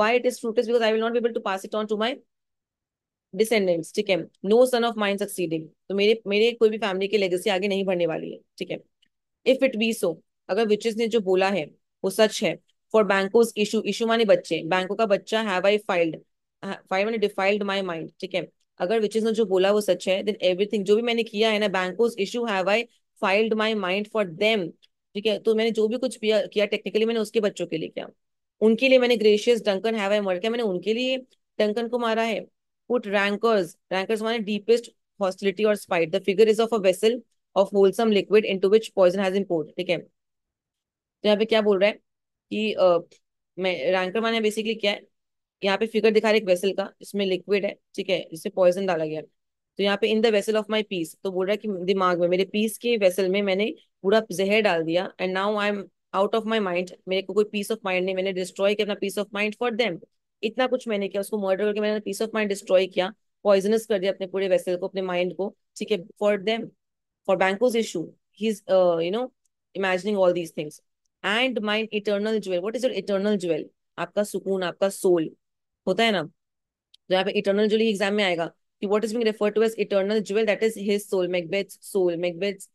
why it is fruitless because i will not be able to pass it on to my descendants ठीक है no son of mind succeeding तो मेरे मेरे कोई भी फैमिली की लेगेसी आगे नहीं बढ़ने वाली है ठीक है इफ इट बी सो अगर विचेस ने जो बोला है वो सच है फॉर बैंको इशू इशू माने बच्चे बैंको का बच्चा हैव आई फाइल्ड फाइल मैंने डिफाइल्ड माई माइंड ठीक है अगर विचेस ने जो बोला वो सच है देन एवरीथिंग जो भी मैंने किया है ना Banquo's issue have I filed my mind for them ठीक है तो मैंने जो भी कुछ किया, किया टेक्निकली मैंने उसके बच्चों के लिए किया उनके लिए मैंने gracious Duncan have I murdered किया मैंने उनके लिए डंकन को मारा है put rancors. Rancors one deepest hostility or spite. The figure is of a vessel of wholesome liquid into which poison has imposed. ठीक है तो यहाँ पे क्या बोल रहा है कि uh, मैं रैंकर माने बेसिकली क्या है यहाँ पे फिगर दिखा रहा है एक वेसल का जिसमें लिक्विड है ठीक है जिसमें पॉइजन डाला गया तो यहाँ पे in the vessel of my peace तो बोल रहा है कि दिमाग में मेरे पीस के वेसल में मैंने पूरा जहर डाल दिया and now I am out of my mind मेरे को कोई पीस ऑफ माइंड नहीं मैंने डिस्ट्रॉय किया अपना peace of mind for them इतना कुछ मैंने किया उसको मर्डर करके मैंने पीस ऑफ माइंड डिस्ट्रॉय किया पॉइजनस कर दिया अपने पूरे वेसल को अपने माइंड को ठीक है for them for Banquo's issue he is you know imagining all these things and mind eternal jewel what is your eternal jewel आपका सुकून आपका सोल होता है ना जो यहाँ पे इटर्नल ज्वेल एग्जाम में आएगा कि what is being refer to as eternal jewel that is his soul Macbeth's soul Macbeth's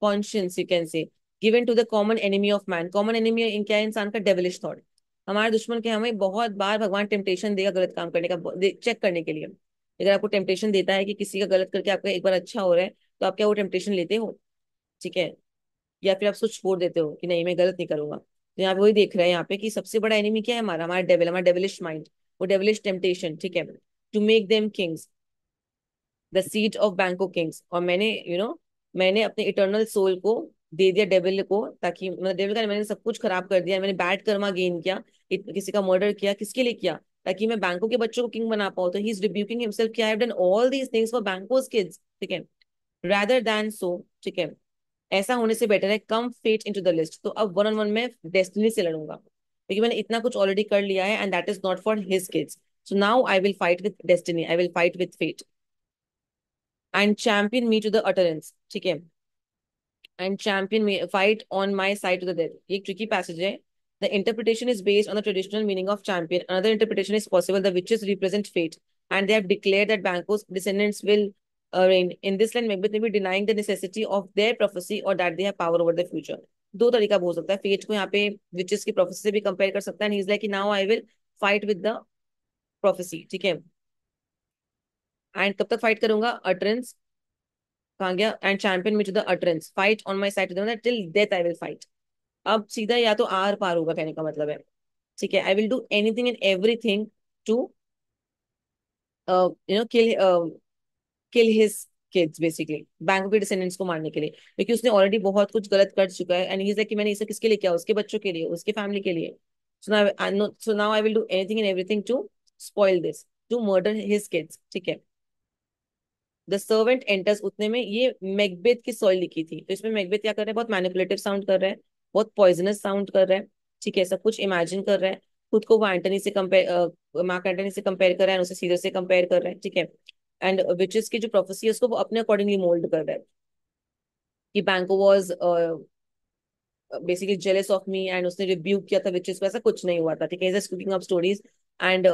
conscience you can say given to the common enemy of man common enemy इन क्या इंसान का devilish thought हमारे दुश्मन के हमें बहुत बार भगवान टेम्पटेशन देगा गलत काम करने का चेक करने के लिए अगर आपको टेम्पटेशन देता है कि किसी का गलत करके आपका एक बार अच्छा हो रहा है तो आप क्या वो टेम्पटेशन लेते हो ठीक है या फिर आप उसको छोड़ देते हो कि नहीं मैं गलत नहीं करूंगा तो यहाँ पे वही देख रहे हैं यहाँ पे कि सबसे बड़ा एनिमी क्या है हमारा हमारा डेवल हमारा डेवलिश माइंड वो डेवलिश टेम्पटेशन ठीक है to make them kings the seed of Banquo kings और मैंने यू you नो know, मैंने अपने इटर्नल सोल को दे दिया डेविल को ताकि मतलब डेविल का मैंने सब कुछ खराब कर दिया मैंने बैड कर्मा गेन किया किसी का मर्डर किया किसके लिए किया ताकि मैं बैंकों के बच्चों को किंग बना पाऊ तो ही इज रिब्यूकिंग हिमसेल्फ कि I have done all these things for Banquo's kids ठीक है रादर देन सो ठीक है ऐसा होने से बेटर है come fate into the list तो अब वन ऑन वन में डेस्टिनी से लड़ूंगा क्योंकि मैंने इतना कुछ ऑलरेडी कर लिया है and that is not for his kids so now I will fight with destiny I will fight with fate and champion me to the utterance ठीक है and champion may fight on my side to the death. ये tricky passage है. The interpretation is based on the traditional meaning of champion. Another interpretation is possible. The witches represent fate, and they have declared that Banquo's descendants will uh, reign. In this line, Macbeth may be denying the necessity of their prophecy or that they have power over the future. दो तरीका बोल सकता है fate को यहाँ पे witches की prophecy से भी कंपेयर कर सकता है is like now I will fight with the prophecy ठीक है एंड कब तक फाइट करूंगा अटरेंस कहा गया and champion me to the fight on my side till death I will fight अब सीधा या तो आर पार होगा कहने का मतलब है ठीक है I will do anything and everything to you know kill kill his kids basically Banquo of descendants को मारने के लिए क्योंकि उसने ऑलरेडी बहुत कुछ गलत कर चुका है एंड like, कि मैंने इसे किसके लिए किया उसके बच्चों के लिए उसके फैमिली के लिए so now so now I will do anything and everything to spoil this to murder his kids ठीक है द सर्वेंट एंटर्स उतने में ये मैगबेथ की सॉइल लिखी थी तो इसमें मैगबेथ क्या कर रहे हैं बहुत मैनिपुलेटिव साउंड कर रहे हैं बहुत पॉइजनस साउंड कर रहे हैं ठीक है सब कुछ इमेजिन कर रहे हैं खुद को वो एंटनी से कंपेयर मार्क एंटनी से कंपेयर कर रहे हैं उसे सीधे से कंपेयर कर रहे हैं ठीक है एंड विचेस की जो प्रोफेसी है उसको वो अपने अकॉर्डिंगली मोल्ड कर रहे हैं कि Banquo was basically jealous of me and उसने रिव्यू किया था विचेस को ऐसा कुछ नहीं हुआ था ठीक है just cooking up stories and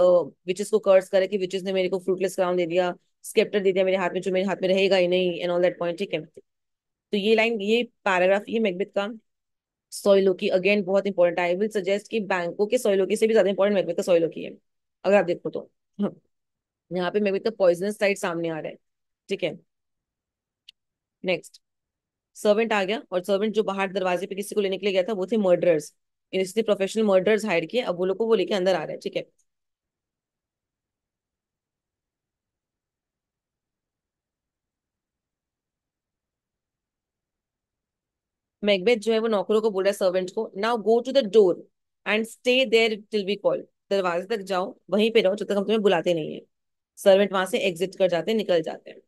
witches को कर्स करे कि विचेस ने मेरे को फ्रूटलेस क्राउन दे दिया स्केप्टर दे दिया मेरे हाथ में जो मेरे हाथ में रहेगा ही नहीं एंड ऑल दैट पॉइंट ठीक है तो ये लाइन ये पैराग्राफ ये मैगबिथ का सोयलोकी अगेन बहुत इंपॉर्टेंट आई विल सजेस्ट कि बैंकों के सोयलोकी से भी ज्यादा इंपॉर्टेंट मैगबिथ का सोयलोकी है अगर आप देखो तो यहाँ पे मैगबिथ का पॉइजनस साइड सामने आ रहा है ठीक है नेक्स्ट सर्वेंट आ गया और सर्वेंट जो बाहर दरवाजे पे किसी को लेने के लिए गया था वो थे मर्डरर्स इसने प्रोफेशनल मर्डरर्स हायर किए अब वो लोग को वो लेके अंदर आ रहे हैं ठीक है मैकबेथ जो है वो नौकरों को बोल रहा है सर्वेंट को now go to the door and stay there till be call दरवाजे तक जाओ वहीं पे रहो जब तक हम तुम्हें बुलाते नहीं है सर्वेंट वहां से एग्जिट कर जाते हैं निकल जाते हैं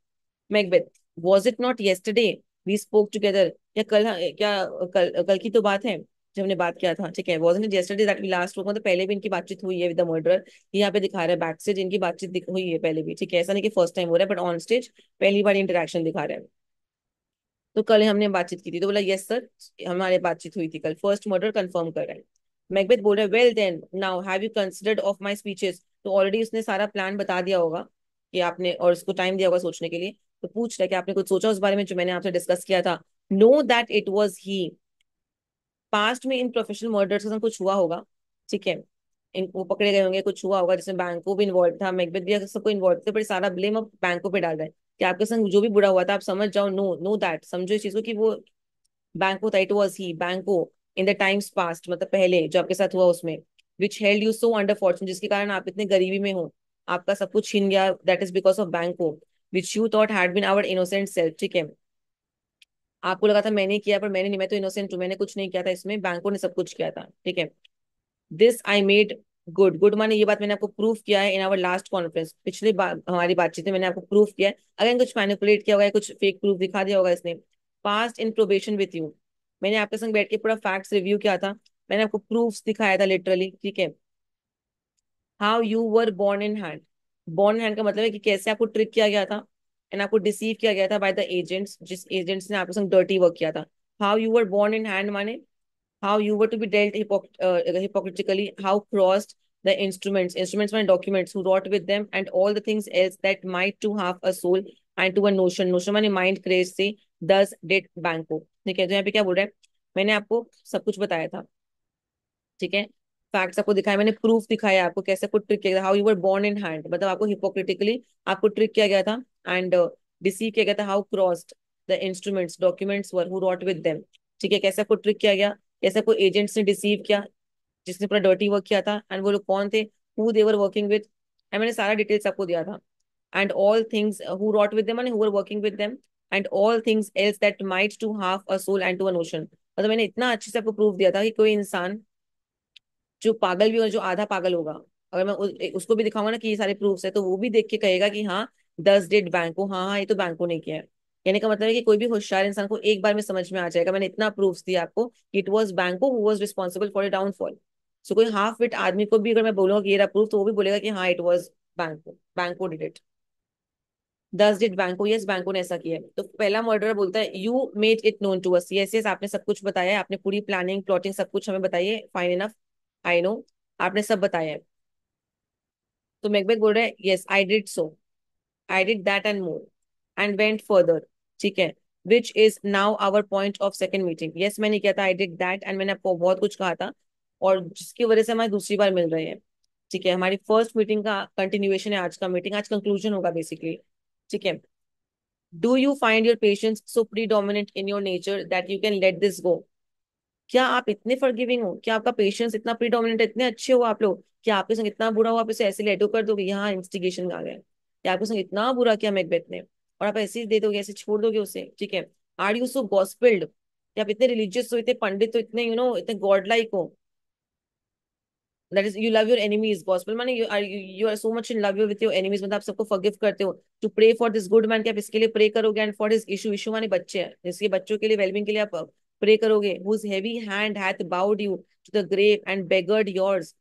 Macbeth was it not yesterday we spoke together या कल हाँ, क्या कल कल की तो बात है जब हमने बात किया था ठीक है was it yesterday that we last मतलब पहले भी इनकी बातचीत हुई है विद द मर्डरर यहाँ पे दिखा रहे हैं बैक स्टेज इनकी बातचीत हुई है पहले भी ठीक है ऐसा नहीं कि फर्स्ट टाइम हो रहा है बट ऑन स्टेज पहली बार इंटरेक्शन दिखा रहे हैं तो कल हमने बातचीत की थी तो बोला यस सर हमारे बातचीत हुई थी कल फर्स्ट मर्डर कंफर्म कर रहे मैकबेथ बोल रहे well then now have you considered of my speeches तो ऑलरेडी उसने सारा प्लान बता दिया होगा कि आपने और उसको टाइम दिया होगा सोचने के लिए तो पूछ रहा है कि आपने कुछ सोचा उस बारे में जो मैंने आपसे डिस्कस किया था no that it was he past में इन प्रोफेशनल मर्डर से कुछ हुआ होगा ठीक है इन वो पकड़े गए होंगे कुछ हुआ होगा जिसमें बैंकों भी इन्वॉल्व था मैकबेथ भी सबको इन्वॉल्व थे पर सारा ब्लेम अब बैंकों पर डाल रहे हैं कि आपके संग जो भी बुरा हुआ था आप समझ जाओ नो नो दैट समझो इस चीज को कि वो बैंको था इट वॉज ही बैंको इन द टाइम्स पास्ट मतलब पहले जो आपके साथ हुआ उसमें which held you so under fortune जिसके कारण आप इतने गरीबी में हो आपका सब कुछ छीन गया that is because of Banquo which you thought had been our innocent self ठीक है आपको लगा था मैंने किया पर मैंने नहीं मैं तो इनोसेंट हूँ मैंने कुछ नहीं किया था इसमें बैंकों ने सब कुछ किया था ठीक है this I made good good माने ये बात मैंने आपको प्रूफ किया है इन आवर लास्ट कॉन्फ्रेंस पिछले बा, हमारी बातचीत में मैंने आपको प्रूफ किया है अगर कुछ मैनिपुलेट किया होगा कुछ फेक प्रूफ दिखा दिया होगा इसने passed in probation with you मैंने आपके संग बैठ के पूरा फैक्ट्स रिव्यू किया था मैंने आपको प्रूफ दिखाया था लिटरली ठीक है how you were borne in hand borne in hand का मतलब है कि कैसे आपको ट्रिक किया गया था एंड आपको डिसीव किया गया था बाय द एजेंट्स जिस एजेंट्स ने आपके संग डर्टी वर्क किया था how you were borne in hand माने how you were to be dealt hypocr uh, hypocritically, how crossed the instruments, instruments and documents, who wrought with them, and all the things else that might to have a soul and to a notion. Notion माने mind craze से thus did banko. ठीक है तो यहाँ पे क्या बोल रहा है मैंने आपको सब कुछ बताया था ठीक है फैक्ट्स आपको दिखाया मैंने प्रूफ दिखाया आपको कैसे आपको ट्रिक किया how you were borne in hand मतलब आपको हिपोक्रिटिकली आपको ट्रिक किया गया था एंड डिसीव किया गया था how crossed the instruments documents were who wrought with them ठीक है कैसे आपको ट्रिक किया गया ऐसा कोई एजेंट्स ने डिसीव किया जिसने पूरा डर्टी वर्क किया था एंड वो लोग कौन थे who they were working with and मैंने सारा डिटेल्स आपको दिया था and all things who wrought with them and who working with them and all things else that might to half a soul and to a notion मतलब मैंने इतना अच्छे से आपको प्रूफ दिया था कि कोई इंसान जो पागल भी होगा जो आधा पागल होगा अगर मैं उसको भी दिखाऊंगा ना कि ये सारे प्रूफ्स है तो वो भी देख के कहेगा कि हाँ दस डेट बैंको हाँ हाँ ये तो बैंकों ने किया है कहने का मतलब है कि कोई भी होशियार इंसान को एक बार में समझ में आ जाएगा मैंने इतना प्रूफ दिया आपको it was Banquo who was responsible for downfall so कोई हाफ विट आदमी को भी अगर मैं बोलूंगा कि ये रहा प्रूफ तो वो भी बोलेगा कि हाँ इट वॉज बैंको बैंको डिड इट दस डिट बैंको यस बैंको ने ऐसा किया तो पहला मर्डर बोलता है you made it known to us yes yes आपने सब कुछ बताया आपने पूरी प्लानिंग प्लॉटिंग सब कुछ हमें बताइए फाइन इनफ आई नो आपने सब बताया तो मैकबेक बोल रहा है yes I did so I did that and more and went further ठीक है which is now our point of second meeting yes मैंने किया था आई डिड दैट एंड मैंने आपको बहुत कुछ कहा था और जिसकी वजह से हमारे दूसरी बार मिल रहे हैं ठीक है हमारी फर्स्ट मीटिंग का कंटिन्यूएशन है आज का मीटिंग आज कंक्लूजन होगा बेसिकली ठीक है do you find your patience so predominant in your nature that you can let this go क्या आप इतने फॉरगिविंग हो क्या आपका पेशेंस इतना प्री डोमिनेंट इतने अच्छे हो आप लोग क्या आपके संग इतना बुरा हो आप इसे ऐसे लेटो कर दोगे यहाँ इंस्टिगेशन आ गया क्या आपके संग इतना बुरा किया मैकबेथ ने और आप ऐसे ही दे दोगे ऐसे छोड़ दोगे उसे ठीक है आर यू सो गॉस्पिल्ड आप इतने रिलीजियस हो इतने पंडित हो इतने यू नो इतने गॉड लाइक हो that is you love your enemies माने you are you are so much in love your enemies मतलब आप सबको फॉरगिव करते हो to pray for this good man आप इसके लिए प्रे करोगे and for this issue issue माने बच्चे हैं बच्चों के लिए वेलबिंग के लिए आप प्रे करोगे whose heavy hand hath bowed you to the grave and beggared yours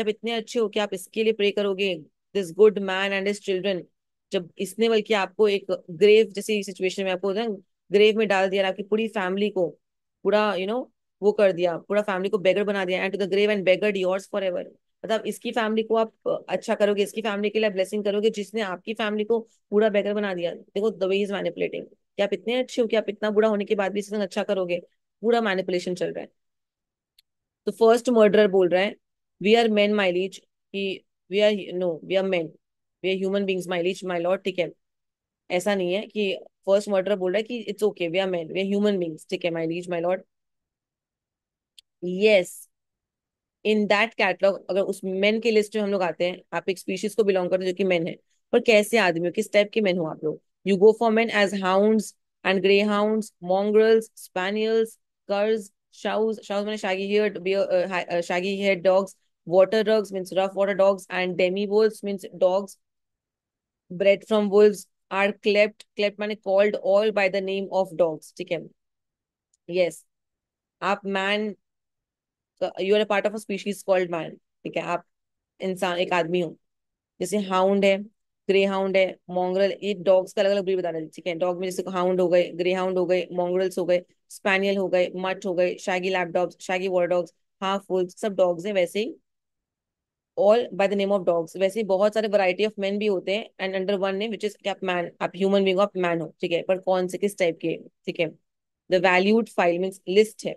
आप इतने अच्छे हो कि आप इसके लिए प्रे करोगे this good man and his children जब इसने बल्कि आपको एक ग्रेव जैसी सिचुएशन में आपको होता है ग्रेव में डाल दिया आपकी पूरी फैमिली को पूरा यू नो वो कर दिया पूरा फैमिली को बेगर बना दिया and to the grave and beggar yours for ever मतलब इसकी फैमिली को आप अच्छा करोगे इसकी फैमिली के लिए ब्लेसिंग करोगे जिसने आपकी फैमिली को पूरा बेगर बना दिया देखो द वे इज मैनिपुलेटिंग कि आप इतने अच्छे हो कि आप इतना बुरा होने के बाद भी इससे अच्छा करोगे पूरा मैनिपुलेशन चल रहा है तो फर्स्ट मर्डर बोल रहा है वी आर मैन माइलीज की we are no we are man we are human beings my liege my lord ठीक है ऐसा नहीं है कि फर्स्ट मर्डर बोल रहा है कि it's okay we are man we are human beings ठीक है my liege my lord yes in that catalogue अगर उस मेन की लिस्ट में हम लोग आते हैं आप एक स्पीशीज को बिलोंग करते हैं जो कि मेन है पर कैसे आदमी हो किस टाइप के मेन हो आप लोग you go for men as hounds and greyhound mongrels spaniels curs shoughs shoughs मैंने shaggy hair shaggy hair dogs water dogs means rough water dogs and demi wolves means dogs bred from wolves are clept clept माने called all by the name of dogs ठीक है yes आप man you are a part of a species called man ठीक है आप इंसान एक आदमी हो जैसे हाउंड है ग्रे हाउंड है मोंगरल ये डॉग्स का अलग अलग ब्रीड बता रहे ठीक है डॉग में जैसे हाउंड हो गए ग्रे हाउंड हो गए मोंगरल्स हो गए स्पैनियल हो गए मट हो गए shaggy lap dogs shaggy war dogs half wolf सब डॉग्स हैं वैसे ही all by the name of dogs वैसे बहुत सारे वैरायटी ऑफ मैन भी होते हैं and under one name which is आप मैन आप ह्यूमन बींग आप मैन हो ठीक है पर कौन से किस टाइप के ठीक है the valued file mean list है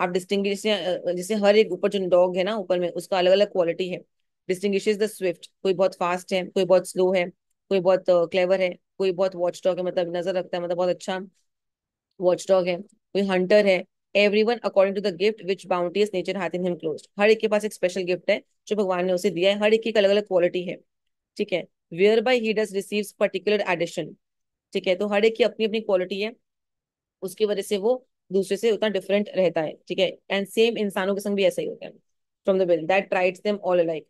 आप डिस्टिंग जैसे हर एक ऊपर जो डॉग है ना ऊपर में उसका अलग अलग क्वालिटी है डिस्टिंग द स्विफ्ट कोई बहुत फास्ट है कोई बहुत स्लो है कोई बहुत क्लेवर है कोई बहुत वॉच डॉग है मतलब नजर रखता है मतलब बहुत अच्छा वॉच डॉग है कोई हंटर है everyone according to the gift which bounteous nature hath in him close her एक के पास एक स्पेशल गिफ्ट है जो भगवान ने उसे दिया है हर एक की अलग अलग क्वालिटी है ठीक है whereby he does receive particular addition ठीक है तो हर एक की अपनी अपनी क्वालिटी है उसकी वजह से वो दूसरे से उतना डिफरेंट रहता है ठीक है एंड सेम इंसानों के संग भी ऐसा ही होता है from the bill that writes them all like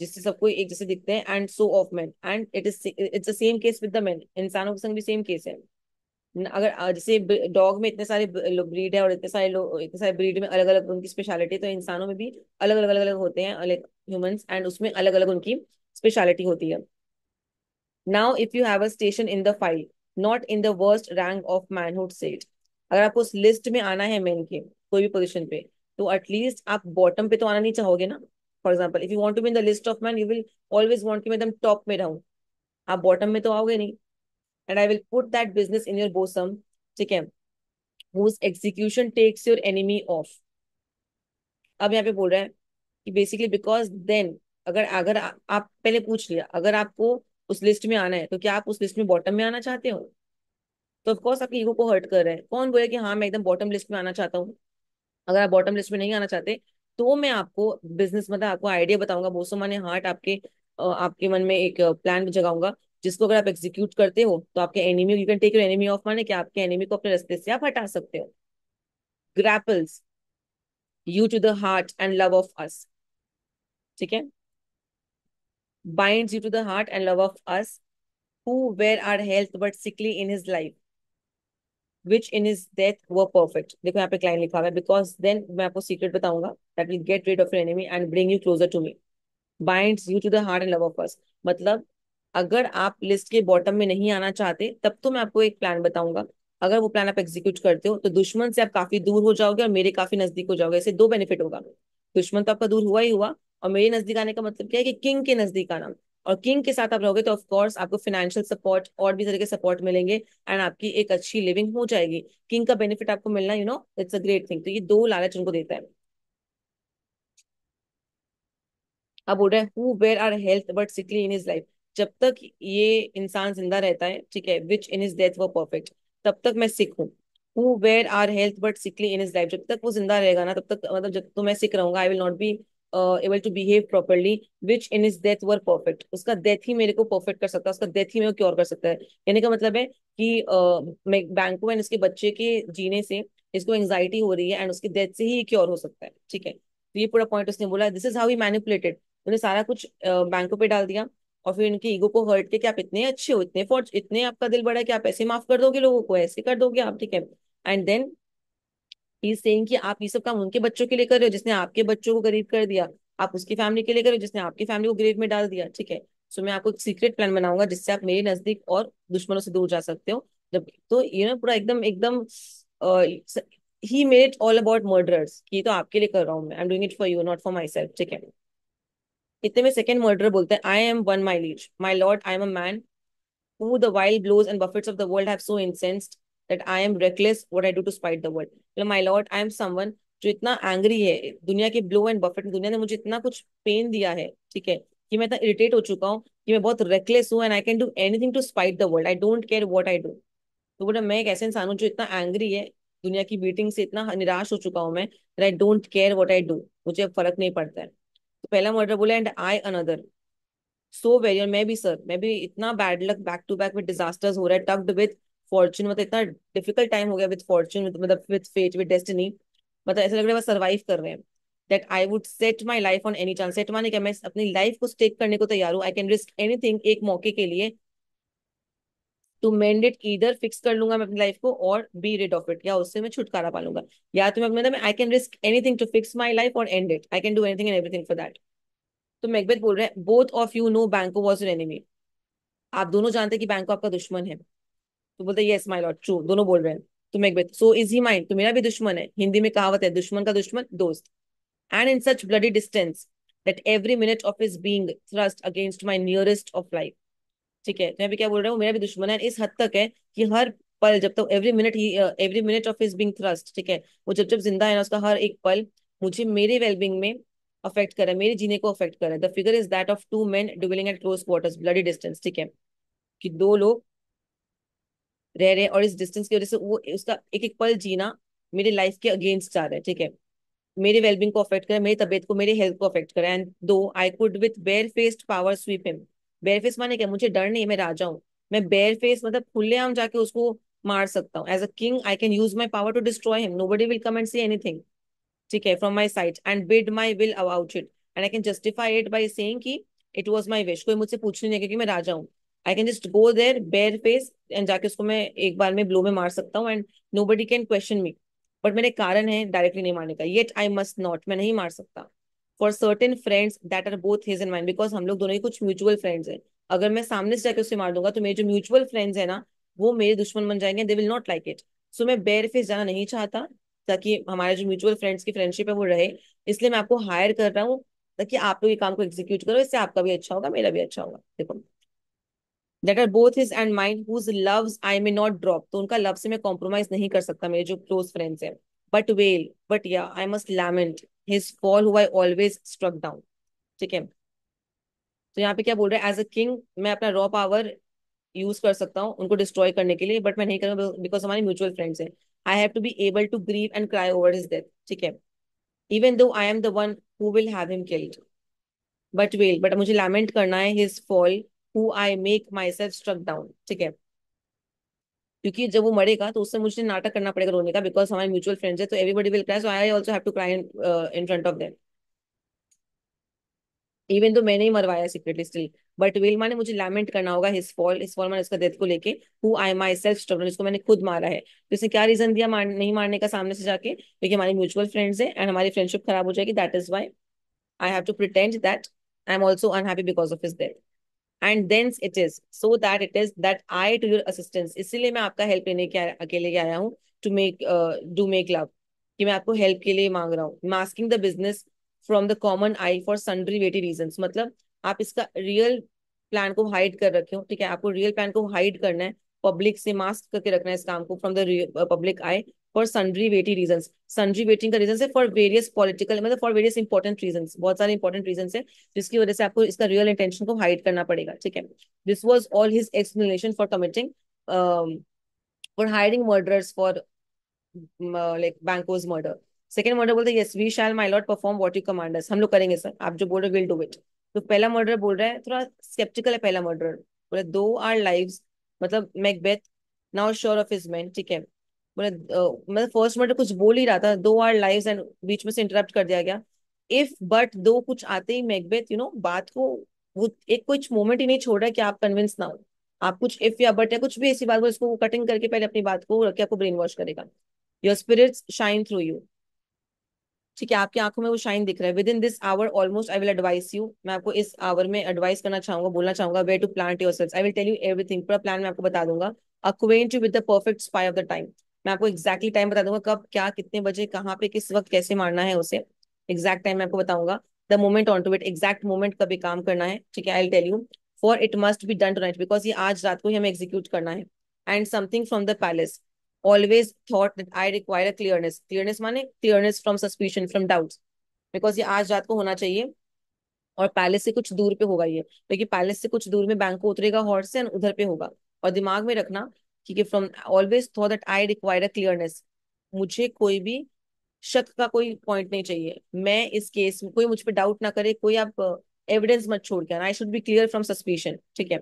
जिससे सबको एक जैसे दिखते हैं and so of man and it is it's the same case with the man इंसानों के संग भी सेम केस है अगर जैसे डॉग में इतने सारे ब्रीड है और इतने सारे लोग इतने सारे ब्रीड में अलग अलग उनकी स्पेशलिटी तो इंसानों में भी अलग अलग अलग अलग होते हैं अलग ह्यूमंस एंड उसमें अलग अलग उनकी स्पेशलिटी होती है now if you have a station in the file not in the worst rank of manhood set अगर आपको उस लिस्ट में आना है मेन के कोई भी पोजिशन पे तो एटलीस्ट आप बॉटम पे तो आना नहीं चाहोगे ना for example if you want to be in the list of man you will always want कि मैं एकदम टॉप में रहूँ आप बॉटम में तो आओगे नहीं and I will put that business in your bosom ठीक है whose execution takes your enemy off अब यहाँ पे बोल रहा है कि बेसिकली बिकॉज देन अगर अगर आप पहले पूछ लिया अगर आपको उस लिस्ट में आना है तो क्या आप उस लिस्ट में बॉटम में आना चाहते हो तो ऑफकोर्स आपके ईगो को हर्ट कर रहे हैं कौन बोले कि हाँ मैं एकदम बॉटम लिस्ट में आना चाहता हूँ अगर आप बॉटम लिस्ट में नहीं आना चाहते तो मैं आपको बिजनेस मतलब आपको आइडिया बताऊंगा बोसो माने हार्ट आपके आपके मन में एक प्लान जगाऊंगा जिसको अगर आप एग्जीक्यूट करते हो तो आपके enemy you can take your enemy off माने कि आपके एनिमी को अपने रस्ते से आप हटा सकते हो grapples you to the heart and love of us ठीक है bind you to the heart and love of us who wear our health but sickly in his life which in his death वो perfect देखो यहाँ पे client लिखा हुआ है because then मैं आपको सीक्रेट बताऊंगा that will get rid of your enemy and bring you closer to me bind you to the heart and love of us मतलब अगर आप लिस्ट के बॉटम में नहीं आना चाहते तब तो मैं आपको एक प्लान बताऊंगा अगर वो प्लान आप एग्जीक्यूट करते हो तो दुश्मन से आप काफी दूर हो जाओगे और मेरे काफी नजदीक हो जाओगे ऐसे दो बेनिफिट होगा दुश्मन तो आपका दूर हुआ ही हुआ और मेरे नजदीक आने का मतलब क्या है कि किंग के नजदीक आना और किंग के साथ आप रहोगे तो ऑफकोर्स आपको फाइनेंशियल सपोर्ट और भी तरह के सपोर्ट मिलेंगे एंड आपकी एक अच्छी लिविंग हो जाएगी किंग का बेनिफिट आपको मिलना you know it's a great thing तो ये दो लालच उनको देता है अब बोल रहे हैं who wear our health but sickly in his life जब तक ये इंसान जिंदा रहता है ठीक है विच इन इज डेथ वो परफेक्ट तब तक मैं सिख हूँ who wear our health but sickly in his life जब तक वो जिंदा रहेगा ना तब तक मतलब जब तो मैं सिख रहूंगा I will not be able to behave properly which in his death were perfect उसका डेथ ही मेरे को परफेक्ट कर सकता है उसका डेथ ही मेरे को क्योर कर सकता है यानी का मतलब है कि uh, मैं बैंको एंड इसके बच्चे के जीने से इसको एंग्जाइटी हो रही है एंड उसकी डेथ से ही क्योर हो सकता है ठीक है तो ये पूरा पॉइंट उसने बोला this is how he manipulated उन्हें सारा कुछ बैंकों uh, पे डाल दिया और फिर इनकी ईगो को हर्ट के कि आप इतने अच्छे हो इतने फॉर्च इतने आपका दिल बड़ा है कि आप ऐसे माफ कर दोगे लोगों को ऐसे कर दोगे आप ठीक है एंड देन इज सेइंग कि आप ये सब काम उनके बच्चों के लिए कर रहे हो जिसने आपके बच्चों को गरीब कर दिया आप उसकी फैमिली के लिए कर रहे हो जिसने आपकी फैमिली को गरीब में डाल दिया ठीक है सो मैं आपको एक सीक्रेट प्लान बनाऊंगा जिससे आप मेरे नजदीक और दुश्मनों से दूर जा सकते हो जब तो ये ना पूरा एकदम एकदम ही मेड ऑल अबाउट मर्डरर्स कि तो आपके लिए कर रहा हूँ मैं I am doing it for you not for myself ठीक है इतने में सेकेंड मर्डर बोलते हैं I am one my liege my lord I am a man who the wild blows and buffets of the world have so incensed that I am reckless what I do to spite the world my lord I am someone जो इतना angry है दुनिया के blow and Buffett दुनिया ने मुझे इतना कुछ पेन दिया है ठीक है कि मैं इतना इरिटेट हो चुका हूँ कि मैं बहुत रेकलेस हूँ and I can do anything to spite the world I don't care what I do तो बोला मैं एक ऐसे इंसान हूँ जो इतना एंग्री है दुनिया की बीटिंग से इतना निराश हो चुका हूँ मैं I don't care what I do मुझे फर्क नहीं पड़ता है पहला मर्डर बोला and I another so weary मैं भी सर मैं भी इतना bad luck back to back with disasters हो रहा है टक्ड विद फॉर्चून मतलब इतना डिफिकल्ट टाइम हो गया विद फॉर्चून मतलब विद फेट विद डेस्टिनी मतलब ऐसा लग रहा है बस सर्वाइव कर रहे हैं that I would set my life on any chance set माने क्या मैं अपनी लाइफ को स्टेक करने को तैयार हूँ आई कैन रिस्क एनीथिंग एक मौके के लिए टू मेंड इट इधर फिक्स कर लूंगा मैं अपनी लाइफ को और बी रेड ऑफ इट या उससे मैं छुटकारा पा लूंगा या तो मैं I can risk anything to fix my life और and it I can do anything and everything for that तो मैकबेथ बोल रहे हैं both of you know Banquo was an enemy आप दोनों जानते हैं कि बैंको आपका दुश्मन है तो बोलते हैं यस माई लॉट ट्रू दोनों बोल रहे हैं तो Macbeth so is he mind तो मेरा भी दुश्मन है हिंदी में कहावत है दुश्मन का दुश्मन दोस्त and in such bloody distance that every minute of his being thrust against my nearest of life ठीक है तो यहाँ पे क्या बोल रहा हूँ मेरा भी दुश्मन है इस हद तक है कि हर पल जब तक एवरी मिनट ही every minute of his being thrust ठीक है वो जब जब जिंदा है ना उसका हर एक पल मुझे मेरे वेलबिंग में अफेक्ट कर रहा है मेरे जीने को अफेक्ट कर रहा है the figure is that of two men duelling at close quarters bloody distance ठीक है कि दो लोग रह रहे और इस डिस्टेंस की वजह से वो उसका एक एक पल जीना मेरे लाइफ के अगेंस्ट जा रहा है ठीक है मेरे वेलबिंग को अफेक्ट करा मेरी तबियत को मेरे हेल्थ को अफेक्ट करा and though I could with barefaced power sweep him bare face माने क्या मुझे डर नहीं मैं राजा हूँ मैं बेयर फेस मतलब खुलेआम जाके उसको मार सकता हूँ as a king I can use my power to destroy him nobody will come and see anything ठीक है from my side and bid my will about it and I can justify it by say it was my wish कोई मुझसे पूछ नहीं क्योंकि मैं राजा हूँ I can just go there bare face एंड जाके उसको मैं एक बार में ब्लो में मार सकता हूँ and nobody can question me but मेरे कारण है डायरेक्टली नहीं मारने का येट आई मस्ट नॉट मैं नहीं मार सकता for certain friends that are both his and mind because हम लोग दोनों ही कुछ म्यूचुअल फ्रेंड्स हैं अगर मैं सामने से जाकर उसे मार दूंगा तो मेरे जो म्यूचुअल फ्रेंड्स है ना वो मेरे दुश्मन बन जाएंगे they will not like it so मैं बेयर फेस जाना नहीं चाहता ताकि हमारे जो म्यूचुअल फ्रेंड्स की फ्रेंडशिप है वो रहे इसलिए मैं आपको हायर कर रहा हूँ ताकि आप लोग ये काम को एग्जीक्यूट करो इससे आपका भी अच्छा होगा मेरा भी अच्छा होगा देखो that are both his and mind whose loves I may not drop तो उनका लव से मैं कॉम्प्रोमाइज नहीं कर सकता मेरे जो क्लोज फ्रेंड्स हैं बट वेल बट या I must lament his fall हुआ ऑलवेज स्ट्रक डाउन ठीक है तो यहाँ पे क्या बोल रहे हैं एज अ किंग मैं अपना रॉ पावर यूज कर सकता हूँ उनको डिस्ट्रॉय करने के लिए बट मैं नहीं करूँगा बिकॉज हमारे म्यूचुअल फ्रेंड्स हैं I have to be able to grieve and cry over his death ठीक है even though I am the one who will have him killed but will but मुझे लैमेंट करना है his fall who I make myself struck down ठीक है क्योंकि जब वो मरेगा तो उससे मुझे नाटक करना पड़ेगा रोने का बिकॉज हमारे म्यूचुअल फ्रेंड्स है तो everybody will cry so I also have to cry in front of them even though मैंने ही मरवाया सीक्रेटली स्टिल बट विल्मा ने मुझे लैमेंट करना होगा हिस फॉल हिस फॉल माने उसका डेथ को लेके who I myself struggle जिसको मैंने खुद मारा है तो इसने क्या रीजन दिया मार, नहीं मारने का सामने से जाके क्योंकि हमारे म्यूचुअल फ्रेंड्स है एंड हमारी फ्रेंडशिप खराब हो जाएगी that is why I have to pretend that I am also unhappy because of his death and then it is so that it is that I to your assistance इसीलिए मैं आपका help लेने के अकेले के आया हूँ to make do make love कि मैं आपको हेल्प के लिए मांग रहा हूँ masking the business from the common eye for sundry weighty reason मतलब आप इसका रियल प्लान को हाइड कर रखे हो ठीक है आपको रियल प्लान को हाइड करना है पब्लिक से मास्क करके रखना है इस काम को from the public eye for sundry weighty reason sundry weighting का रीजन है फॉर वेरियस पॉलिटिकल मतलब फॉर वेरियस इंपॉर्टेंट रीजन बहुत सारे इंपॉर्टेंट रीजन है जिसकी वजह से आपको इसका रियल इंटेंशन को हाइड करना पड़ेगा ठीक है this was all his explanation for committing for hiring murderers for like Banquo's murder second murder बोलते हैं yes we shall my lord perform what you command us हम लोग करेंगे सर आप जो बोल रहे विल डू इट तो पहला मर्डर बोल रहा है थोड़ा स्केप्टिकल है पहला मर्डर बोले दो आर लाइव मतलब Macbeth now sure of is man ठीक है मतलब मतलब फर्स्ट मर्डर कुछ बोल ही रहा था दो आर लाइव एंड बीच में से इंटरप्ट कर दिया गया इफ बट दो कुछ आते ही मैकबेथ यू नो बात को वो एक कुछ मोमेंट ही नहीं छोड़ रहा कि आप कन्विंस ना हो आप कुछ इफ या बट या कुछ भी ऐसी बात बोल इसको कटिंग करके पहले अपनी बात को रखे आपको ब्रेन वॉश करेगा your spirit shine through you ठीक है आपकी आंखों में वो शाइन दिख रहा है within this hour almost I will advise you मैं आपको इस आवर में एडवाइस करना चाहूंगा बोलना चाहूंगा way to plant your I will tell you everything पूरा प्लान मैं आपको बता दूंगा acquaint you with the perfect spy of the time मैं आपको एग्जैक्टली टाइम बता दूंगा कब क्या कितने बजे कहाँ पे किस वक्त कैसे मारना है उसे एग्जैक्ट टाइम मैं आपको बताऊंगा the moment on to it exact moment कब काम करना है ठीक है I tell you for it must be done tonight because ये आज रात को ही हमें एग्जीक्यूट करना है and something from the palace always thought that I require a clearness clearness माने clearness from suspicion from doubt because ये आज रात को होना चाहिए और पैलेस से कुछ दूर पे होगा ये क्योंकि पैलेस से कुछ दूर में बैंक को उतरेगा हॉर्स से उधर पे होगा और दिमाग में रखना क्योंकि from always thought that I require a clearness मुझे कोई भी शक का कोई पॉइंट नहीं चाहिए मैं इस केस में कोई मुझ पर डाउट ना करे कोई आप एविडेंस uh, मत छोड़ के I should be clear from suspicion ठीक है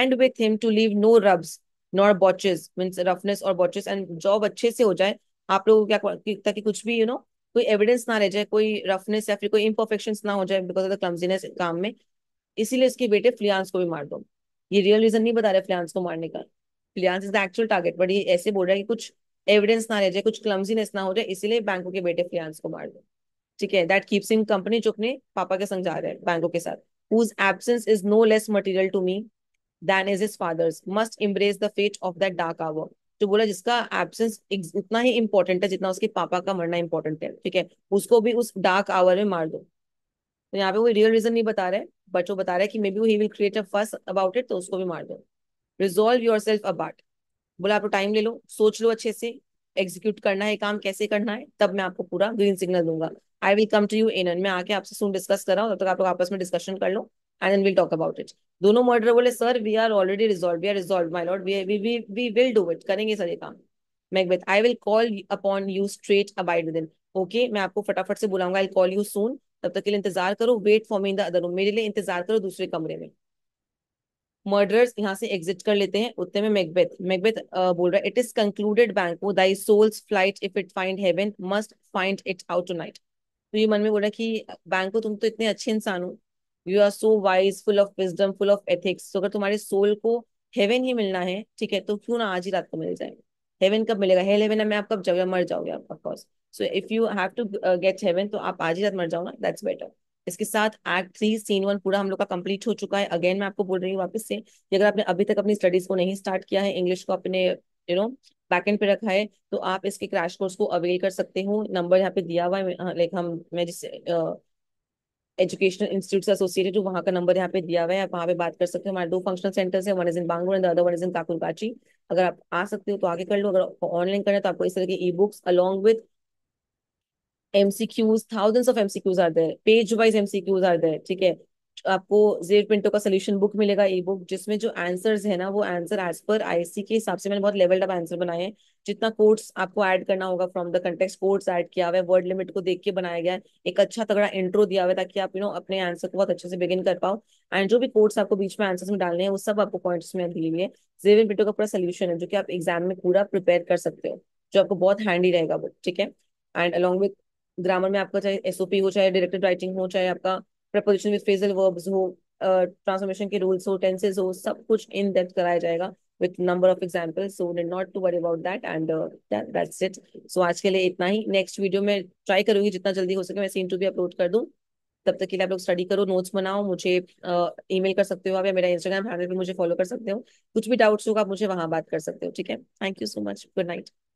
and with him to leave no rubs nor botches means roughness और बॉचेस एंड जॉब अच्छे से हो जाए आप लोगों को क्या ताकि कुछ भी यू you नो know, कोई एविडेंस ना रह जाए कोई रफनेस या फिर कोई इम्परफेक्शन ना हो जाए बिकॉज ऑफ द क्लमजीनेस काम में इसीलिए इसके बेटे फ्लियांस को भी मार दो ये रियल रीजन नहीं बता रहे फ्लियांस को मारने का Fleance is the actual target but ये ऐसे बोल रहा है कि कुछ एविडेंस ना रह जाए कुछ क्लमजीनेस ना हो जाए इसीलिए बैंकों के बेटे फ्लियांस को मार दो ठीक है दैट कीप्स इन कंपनी जो अपने पापा के संग जा रहे हैं बैंकों के साथ whose absence is no less material to me than is his father's must embrace the fate of that dark hour जो बोला जिसका एब्सेंस उतना ही इंपॉर्टेंट है जितना उसके पापा का मरना इंपॉर्टेंट है ठीक है उसको भी उस डार्क आवर में मार दो तो यहाँ पे वो रियल रीजन नहीं बता रहे बट वो बता रहे कि मे बी वो ही will create a first about it तो उसको भी मार दो रिजोल्व योर सेल्फ अबाउट बोला आप टाइम तो ले लो सोच लो अच्छे से एग्जीक्यूट करना है काम कैसे करना है तब मैं आपको पूरा ग्रीन सिग्नल दूंगा I will come to you in मैं आके आपसे सुन डिस्कस कर रहा हूँ तब तक आप लोग आपस में डिस्कशन कर लो and and will talk about it दोनों मर्डर बोले sir we are already resolve we are resolve my lord we we will do it करेंगे सर ये काम Macbeth I will call upon you straight abide within okay मैं आपको फटाफट से बुलाऊंगा I call you soon तब तक के लिए इंतजार करो wait for me in the other room मेरे लिए इंतजार करो दूसरे कमरे में मर्डरर्स यहाँ से एग्जिट कर लेते हैं उतने में मैकबेथ मैकबेथ बोल रहा है इट इज कंक्लूडेड बैंक वो thy soul's flight if it find heaven must find it out tonight तो ये मन में बोला कि बैंको तुम तो इतने अच्छे इंसान हो you are so wise full of wisdom full of ethics तो अगर तुम्हारे सोल को हेवन ही मिलना है ठीक है तो क्यों ना आज ही रात को मिल जाएंगे हेवन कब मिलेगा हेल हेवन में आप कब जाओगे मर जाओगे आप of course so if you have to get heaven तो आप आज ही रात मर जाओ ना दैट्स बेटर इसके साथ एक्ट थ्री सीन वन पूरा हम लोग का कंप्लीट हो चुका है अगेन मैं आपको बोल रही हूँ वापस से अगर आपने अभी तक अपनी स्टडीज को नहीं स्टार्ट किया है इंग्लिश को अपने यू नो बैकेंड पे रखा है तो आप इसके क्रैश कोर्स को अवेल कर सकते हो नंबर यहाँ पे दिया हुआ है लाइक हाँ, हम मैं जिस एजुकेशनल इंस्टीट्यूट से एसोसिएटेड हूँ वहाँ का नंबर यहाँ पे दिया हुआ है आप वहाँ पे बात कर सकते हो हमारे दो फंक्शनल सेंटर्स है one is in Bangalore and other one is in काकुल अगर आप आ सकते हो तो आगे कर लो अगर ऑनलाइन करना है तो आपको इस तरह की ebooks along with MCQs thousands of MCQs are हैं पेज वाइज एमसीक्यूज आर हैं ठीक है आपको जेर पिंटो का सोल्यूशन बुक मिलेगा ई बुक जिसमें जो आंसर है ना वो आंसर एज पर आईसी के हिसाब से मैंने बहुत लेवल अप आंसर बनाए हैं जितना कोड्स आपको ऐड करना होगा from the context course add किया हुआ है वर्ड लिमिट को देख के बनाया गया है एक अच्छा तगड़ा इंट्रो दिया हुआ है ताकि आप यू नो अपने आंसर को बहुत अच्छे से बिगिन कर पाओ एंड जो भी कोर्स आपको बीच में आंसर में डालने हैं वो सब आपको पॉइंट्स में दिए हुए जेविन पिंटो का पूरा सोल्यूशन है जो कि आप एग्जाम में पूरा प्रिपेयर कर सकते हो जो आपको बहुत हैंडी रहेगा वो ठीक है एंड अलॉन्ग विथ ग्रामर में आपका चाहे एसओपी हो चाहे डायरेक्टेड राइटिंग हो चाहे आपका प्रपोजिशन विद फ्रेजल वर्ब्स हो ट्रांसफॉर्मेशन के रूल्स हो टेंसेस हो सब कुछ इन डेप्थ कराया जाएगा with number of examples so not to worry about that and that's it so आज के लिए इतना ही नेक्स्ट वीडियो में ट्राई करूंगी जितना जल्दी हो सके मैं सीन टू भी अपलोड कर दूँ तब तक के लिए आप लोग स्टडी करो नोट्स बनाओ मुझे ई मेल कर सकते हो आप या मेरा इंस्टाग्राम हैंडल पे मुझे फॉलो कर सकते हो कुछ भी डाउट्स होगा आप मुझे वहाँ बात कर सकते हो ठीक है thank you so much good night